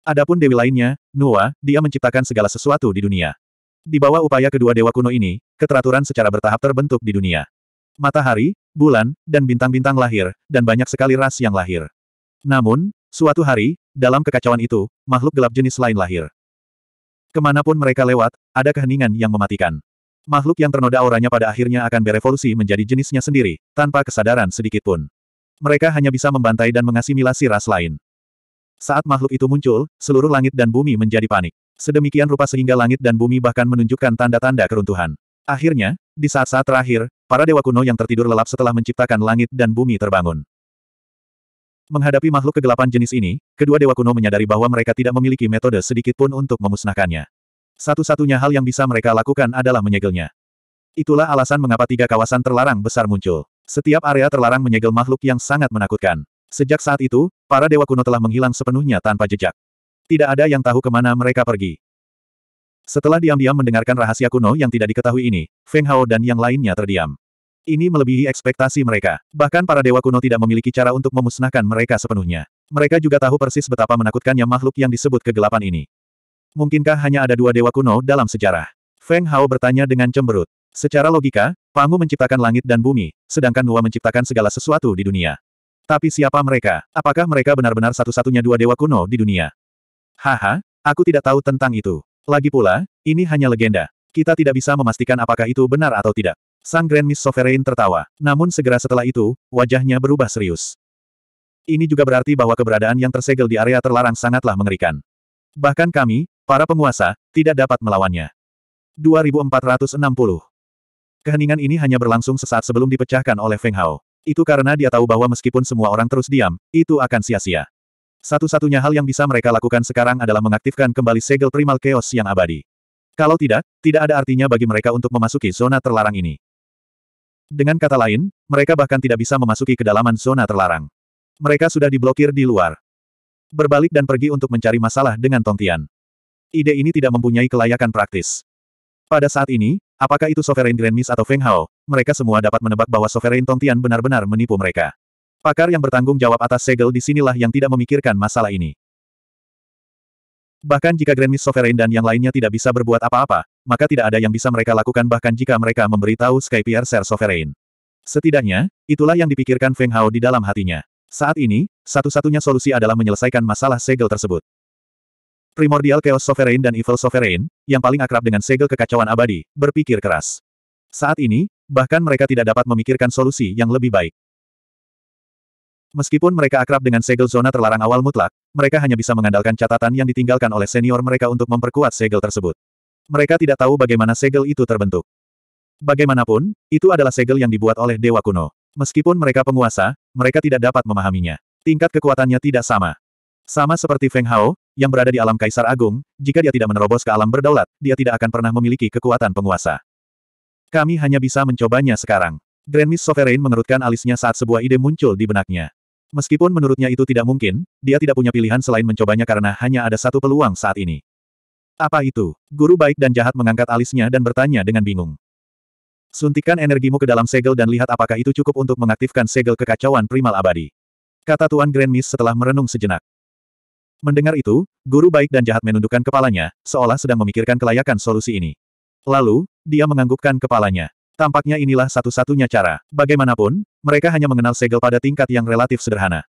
Adapun dewi lainnya, Nuwa, dia menciptakan segala sesuatu di dunia. Di bawah upaya kedua dewa kuno ini, keteraturan secara bertahap terbentuk di dunia matahari, bulan, dan bintang-bintang lahir, dan banyak sekali ras yang lahir. Namun, suatu hari, dalam kekacauan itu, makhluk gelap jenis lain lahir. Kemanapun mereka lewat, ada keheningan yang mematikan. Makhluk yang ternoda auranya pada akhirnya akan berevolusi menjadi jenisnya sendiri, tanpa kesadaran sedikitpun. Mereka hanya bisa membantai dan mengasimilasi ras lain. Saat makhluk itu muncul, seluruh langit dan bumi menjadi panik. Sedemikian rupa sehingga langit dan bumi bahkan menunjukkan tanda-tanda keruntuhan. Akhirnya, di saat-saat terakhir, para dewa kuno yang tertidur lelap setelah menciptakan langit dan bumi terbangun. Menghadapi makhluk kegelapan jenis ini, kedua dewa kuno menyadari bahwa mereka tidak memiliki metode sedikit pun untuk memusnahkannya. Satu-satunya hal yang bisa mereka lakukan adalah menyegelnya. Itulah alasan mengapa tiga kawasan terlarang besar muncul. Setiap area terlarang menyegel makhluk yang sangat menakutkan. Sejak saat itu, para dewa kuno telah menghilang sepenuhnya tanpa jejak. Tidak ada yang tahu kemana mereka pergi. Setelah diam-diam mendengarkan rahasia kuno yang tidak diketahui ini, Feng Hao dan yang lainnya terdiam. Ini melebihi ekspektasi mereka. Bahkan para dewa kuno tidak memiliki cara untuk memusnahkan mereka sepenuhnya. Mereka juga tahu persis betapa menakutkannya makhluk yang disebut kegelapan ini. Mungkinkah hanya ada dua dewa kuno dalam sejarah? Feng Hao bertanya dengan cemberut. Secara logika, Pangu menciptakan langit dan bumi, sedangkan Nua menciptakan segala sesuatu di dunia. Tapi siapa mereka? Apakah mereka benar-benar satu-satunya dua dewa kuno di dunia? Haha, aku tidak tahu tentang itu. Lagi pula, ini hanya legenda. Kita tidak bisa memastikan apakah itu benar atau tidak. Sang Grand Miss Sovereign tertawa. Namun segera setelah itu, wajahnya berubah serius. Ini juga berarti bahwa keberadaan yang tersegel di area terlarang sangatlah mengerikan. Bahkan kami, para penguasa, tidak dapat melawannya. 2460 Keheningan ini hanya berlangsung sesaat sebelum dipecahkan oleh Feng Hao. Itu karena dia tahu bahwa meskipun semua orang terus diam, itu akan sia-sia. Satu-satunya hal yang bisa mereka lakukan sekarang adalah mengaktifkan kembali segel primal chaos yang abadi. Kalau tidak, tidak ada artinya bagi mereka untuk memasuki zona terlarang ini. Dengan kata lain, mereka bahkan tidak bisa memasuki kedalaman zona terlarang. Mereka sudah diblokir di luar. Berbalik dan pergi untuk mencari masalah dengan Tongtian. Ide ini tidak mempunyai kelayakan praktis. Pada saat ini, apakah itu Sovereign Grand Miss atau Feng Hao, mereka semua dapat menebak bahwa Sovereign Tongtian benar-benar menipu mereka. Pakar yang bertanggung jawab atas segel di sinilah yang tidak memikirkan masalah ini. Bahkan jika Grand Miss Sovereign dan yang lainnya tidak bisa berbuat apa-apa, maka tidak ada yang bisa mereka lakukan bahkan jika mereka memberitahu Sky Ser Sovereign. Setidaknya, itulah yang dipikirkan Feng Hao di dalam hatinya. Saat ini, satu-satunya solusi adalah menyelesaikan masalah segel tersebut. Primordial Chaos Sovereign dan Evil Sovereign, yang paling akrab dengan segel kekacauan abadi, berpikir keras. Saat ini, bahkan mereka tidak dapat memikirkan solusi yang lebih baik. Meskipun mereka akrab dengan segel zona terlarang awal mutlak, mereka hanya bisa mengandalkan catatan yang ditinggalkan oleh senior mereka untuk memperkuat segel tersebut. Mereka tidak tahu bagaimana segel itu terbentuk. Bagaimanapun, itu adalah segel yang dibuat oleh Dewa Kuno. Meskipun mereka penguasa, mereka tidak dapat memahaminya. Tingkat kekuatannya tidak sama. Sama seperti Feng Hao, yang berada di alam Kaisar Agung, jika dia tidak menerobos ke alam berdaulat, dia tidak akan pernah memiliki kekuatan penguasa. Kami hanya bisa mencobanya sekarang. Grand Miss Sovereign mengerutkan alisnya saat sebuah ide muncul di benaknya. Meskipun menurutnya itu tidak mungkin, dia tidak punya pilihan selain mencobanya karena hanya ada satu peluang saat ini. Apa itu? Guru baik dan jahat mengangkat alisnya dan bertanya dengan bingung. Suntikan energimu ke dalam segel dan lihat apakah itu cukup untuk mengaktifkan segel kekacauan primal abadi. Kata Tuan Grand Miss setelah merenung sejenak. Mendengar itu, guru baik dan jahat menundukkan kepalanya, seolah sedang memikirkan kelayakan solusi ini. Lalu, dia menganggukkan kepalanya. Tampaknya inilah satu-satunya cara. Bagaimanapun, mereka hanya mengenal segel pada tingkat yang relatif sederhana.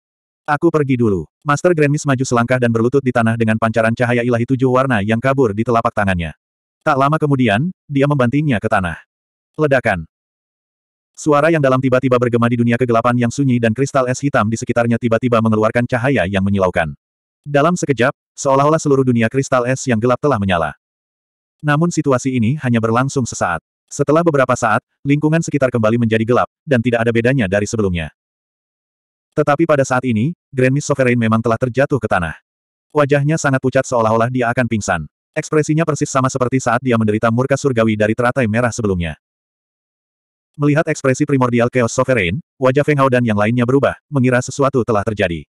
Aku pergi dulu. Master Grandmis maju selangkah dan berlutut di tanah dengan pancaran cahaya ilahi tujuh warna yang kabur di telapak tangannya. Tak lama kemudian, dia membantingnya ke tanah. Ledakan. Suara yang dalam tiba-tiba bergema di dunia kegelapan yang sunyi dan kristal es hitam di sekitarnya tiba-tiba mengeluarkan cahaya yang menyilaukan. Dalam sekejap, seolah-olah seluruh dunia kristal es yang gelap telah menyala. Namun situasi ini hanya berlangsung sesaat. Setelah beberapa saat, lingkungan sekitar kembali menjadi gelap, dan tidak ada bedanya dari sebelumnya. Tetapi pada saat ini, Grand Miss Sovereign memang telah terjatuh ke tanah. Wajahnya sangat pucat seolah-olah dia akan pingsan. Ekspresinya persis sama seperti saat dia menderita murka surgawi dari teratai merah sebelumnya. Melihat ekspresi primordial Chaos Sovereign, wajah Feng Hao dan yang lainnya berubah, mengira sesuatu telah terjadi.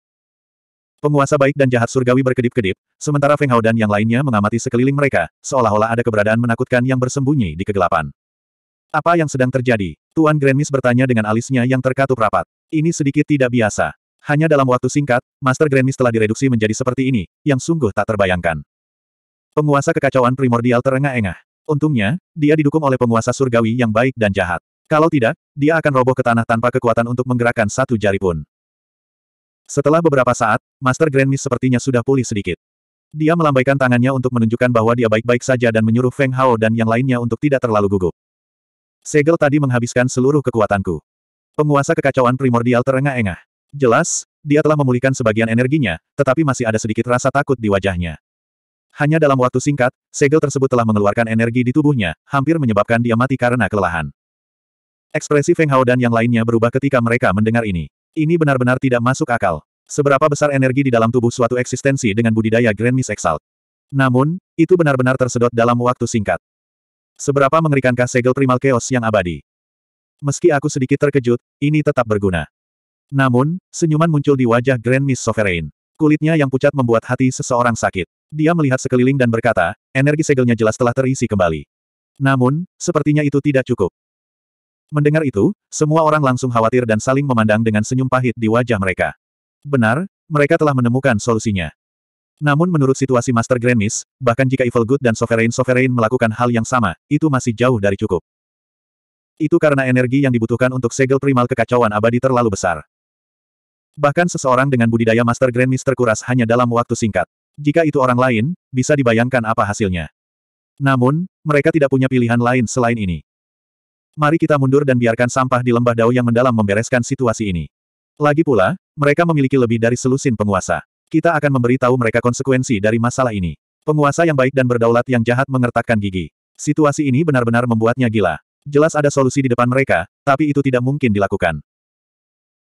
Penguasa baik dan jahat surgawi berkedip-kedip, sementara Feng Hao dan yang lainnya mengamati sekeliling mereka, seolah-olah ada keberadaan menakutkan yang bersembunyi di kegelapan. Apa yang sedang terjadi? Tuan Granmis bertanya dengan alisnya yang terkatup rapat. Ini sedikit tidak biasa. Hanya dalam waktu singkat, Master Granmis telah direduksi menjadi seperti ini, yang sungguh tak terbayangkan. Penguasa kekacauan primordial terengah-engah. Untungnya, dia didukung oleh penguasa surgawi yang baik dan jahat. Kalau tidak, dia akan roboh ke tanah tanpa kekuatan untuk menggerakkan satu jari pun. Setelah beberapa saat, Master Grandmiss sepertinya sudah pulih sedikit. Dia melambaikan tangannya untuk menunjukkan bahwa dia baik-baik saja dan menyuruh Feng Hao dan yang lainnya untuk tidak terlalu gugup. Segel tadi menghabiskan seluruh kekuatanku. Penguasa kekacauan primordial terengah-engah. Jelas, dia telah memulihkan sebagian energinya, tetapi masih ada sedikit rasa takut di wajahnya. Hanya dalam waktu singkat, segel tersebut telah mengeluarkan energi di tubuhnya, hampir menyebabkan dia mati karena kelelahan. Ekspresi Feng Hao dan yang lainnya berubah ketika mereka mendengar ini. Ini benar-benar tidak masuk akal. Seberapa besar energi di dalam tubuh suatu eksistensi dengan budidaya Grand Miss Exalt. Namun, itu benar-benar tersedot dalam waktu singkat. Seberapa mengerikankah segel primal chaos yang abadi? Meski aku sedikit terkejut, ini tetap berguna. Namun, senyuman muncul di wajah Grand Miss Sovereign. Kulitnya yang pucat membuat hati seseorang sakit. Dia melihat sekeliling dan berkata, energi segelnya jelas telah terisi kembali. Namun, sepertinya itu tidak cukup. Mendengar itu, semua orang langsung khawatir dan saling memandang dengan senyum pahit di wajah mereka. Benar, mereka telah menemukan solusinya. Namun menurut situasi Master Grand bahkan jika Evil Good dan Sovereign Sovereign melakukan hal yang sama, itu masih jauh dari cukup. Itu karena energi yang dibutuhkan untuk segel primal kekacauan abadi terlalu besar. Bahkan seseorang dengan budidaya Master Grand Miss terkuras hanya dalam waktu singkat. Jika itu orang lain, bisa dibayangkan apa hasilnya. Namun, mereka tidak punya pilihan lain selain ini. Mari kita mundur dan biarkan sampah di lembah dao yang mendalam membereskan situasi ini. Lagi pula, mereka memiliki lebih dari selusin penguasa. Kita akan memberitahu mereka konsekuensi dari masalah ini. Penguasa yang baik dan berdaulat yang jahat mengertakkan gigi. Situasi ini benar-benar membuatnya gila. Jelas ada solusi di depan mereka, tapi itu tidak mungkin dilakukan.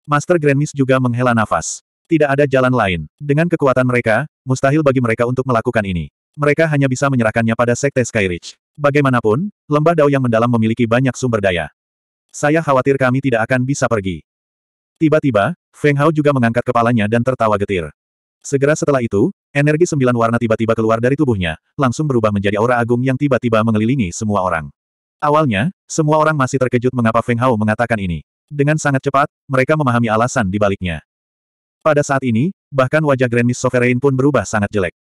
Master Grand juga menghela nafas. Tidak ada jalan lain. Dengan kekuatan mereka, mustahil bagi mereka untuk melakukan ini. Mereka hanya bisa menyerahkannya pada Sekte Skyridge. Bagaimanapun, lembah Dao yang mendalam memiliki banyak sumber daya. Saya khawatir kami tidak akan bisa pergi. Tiba-tiba, Feng Hao juga mengangkat kepalanya dan tertawa getir. Segera setelah itu, energi sembilan warna tiba-tiba keluar dari tubuhnya, langsung berubah menjadi aura agung yang tiba-tiba mengelilingi semua orang. Awalnya, semua orang masih terkejut mengapa Feng Hao mengatakan ini. Dengan sangat cepat, mereka memahami alasan di baliknya. Pada saat ini, bahkan wajah Grand Miss Sovereign pun berubah sangat jelek.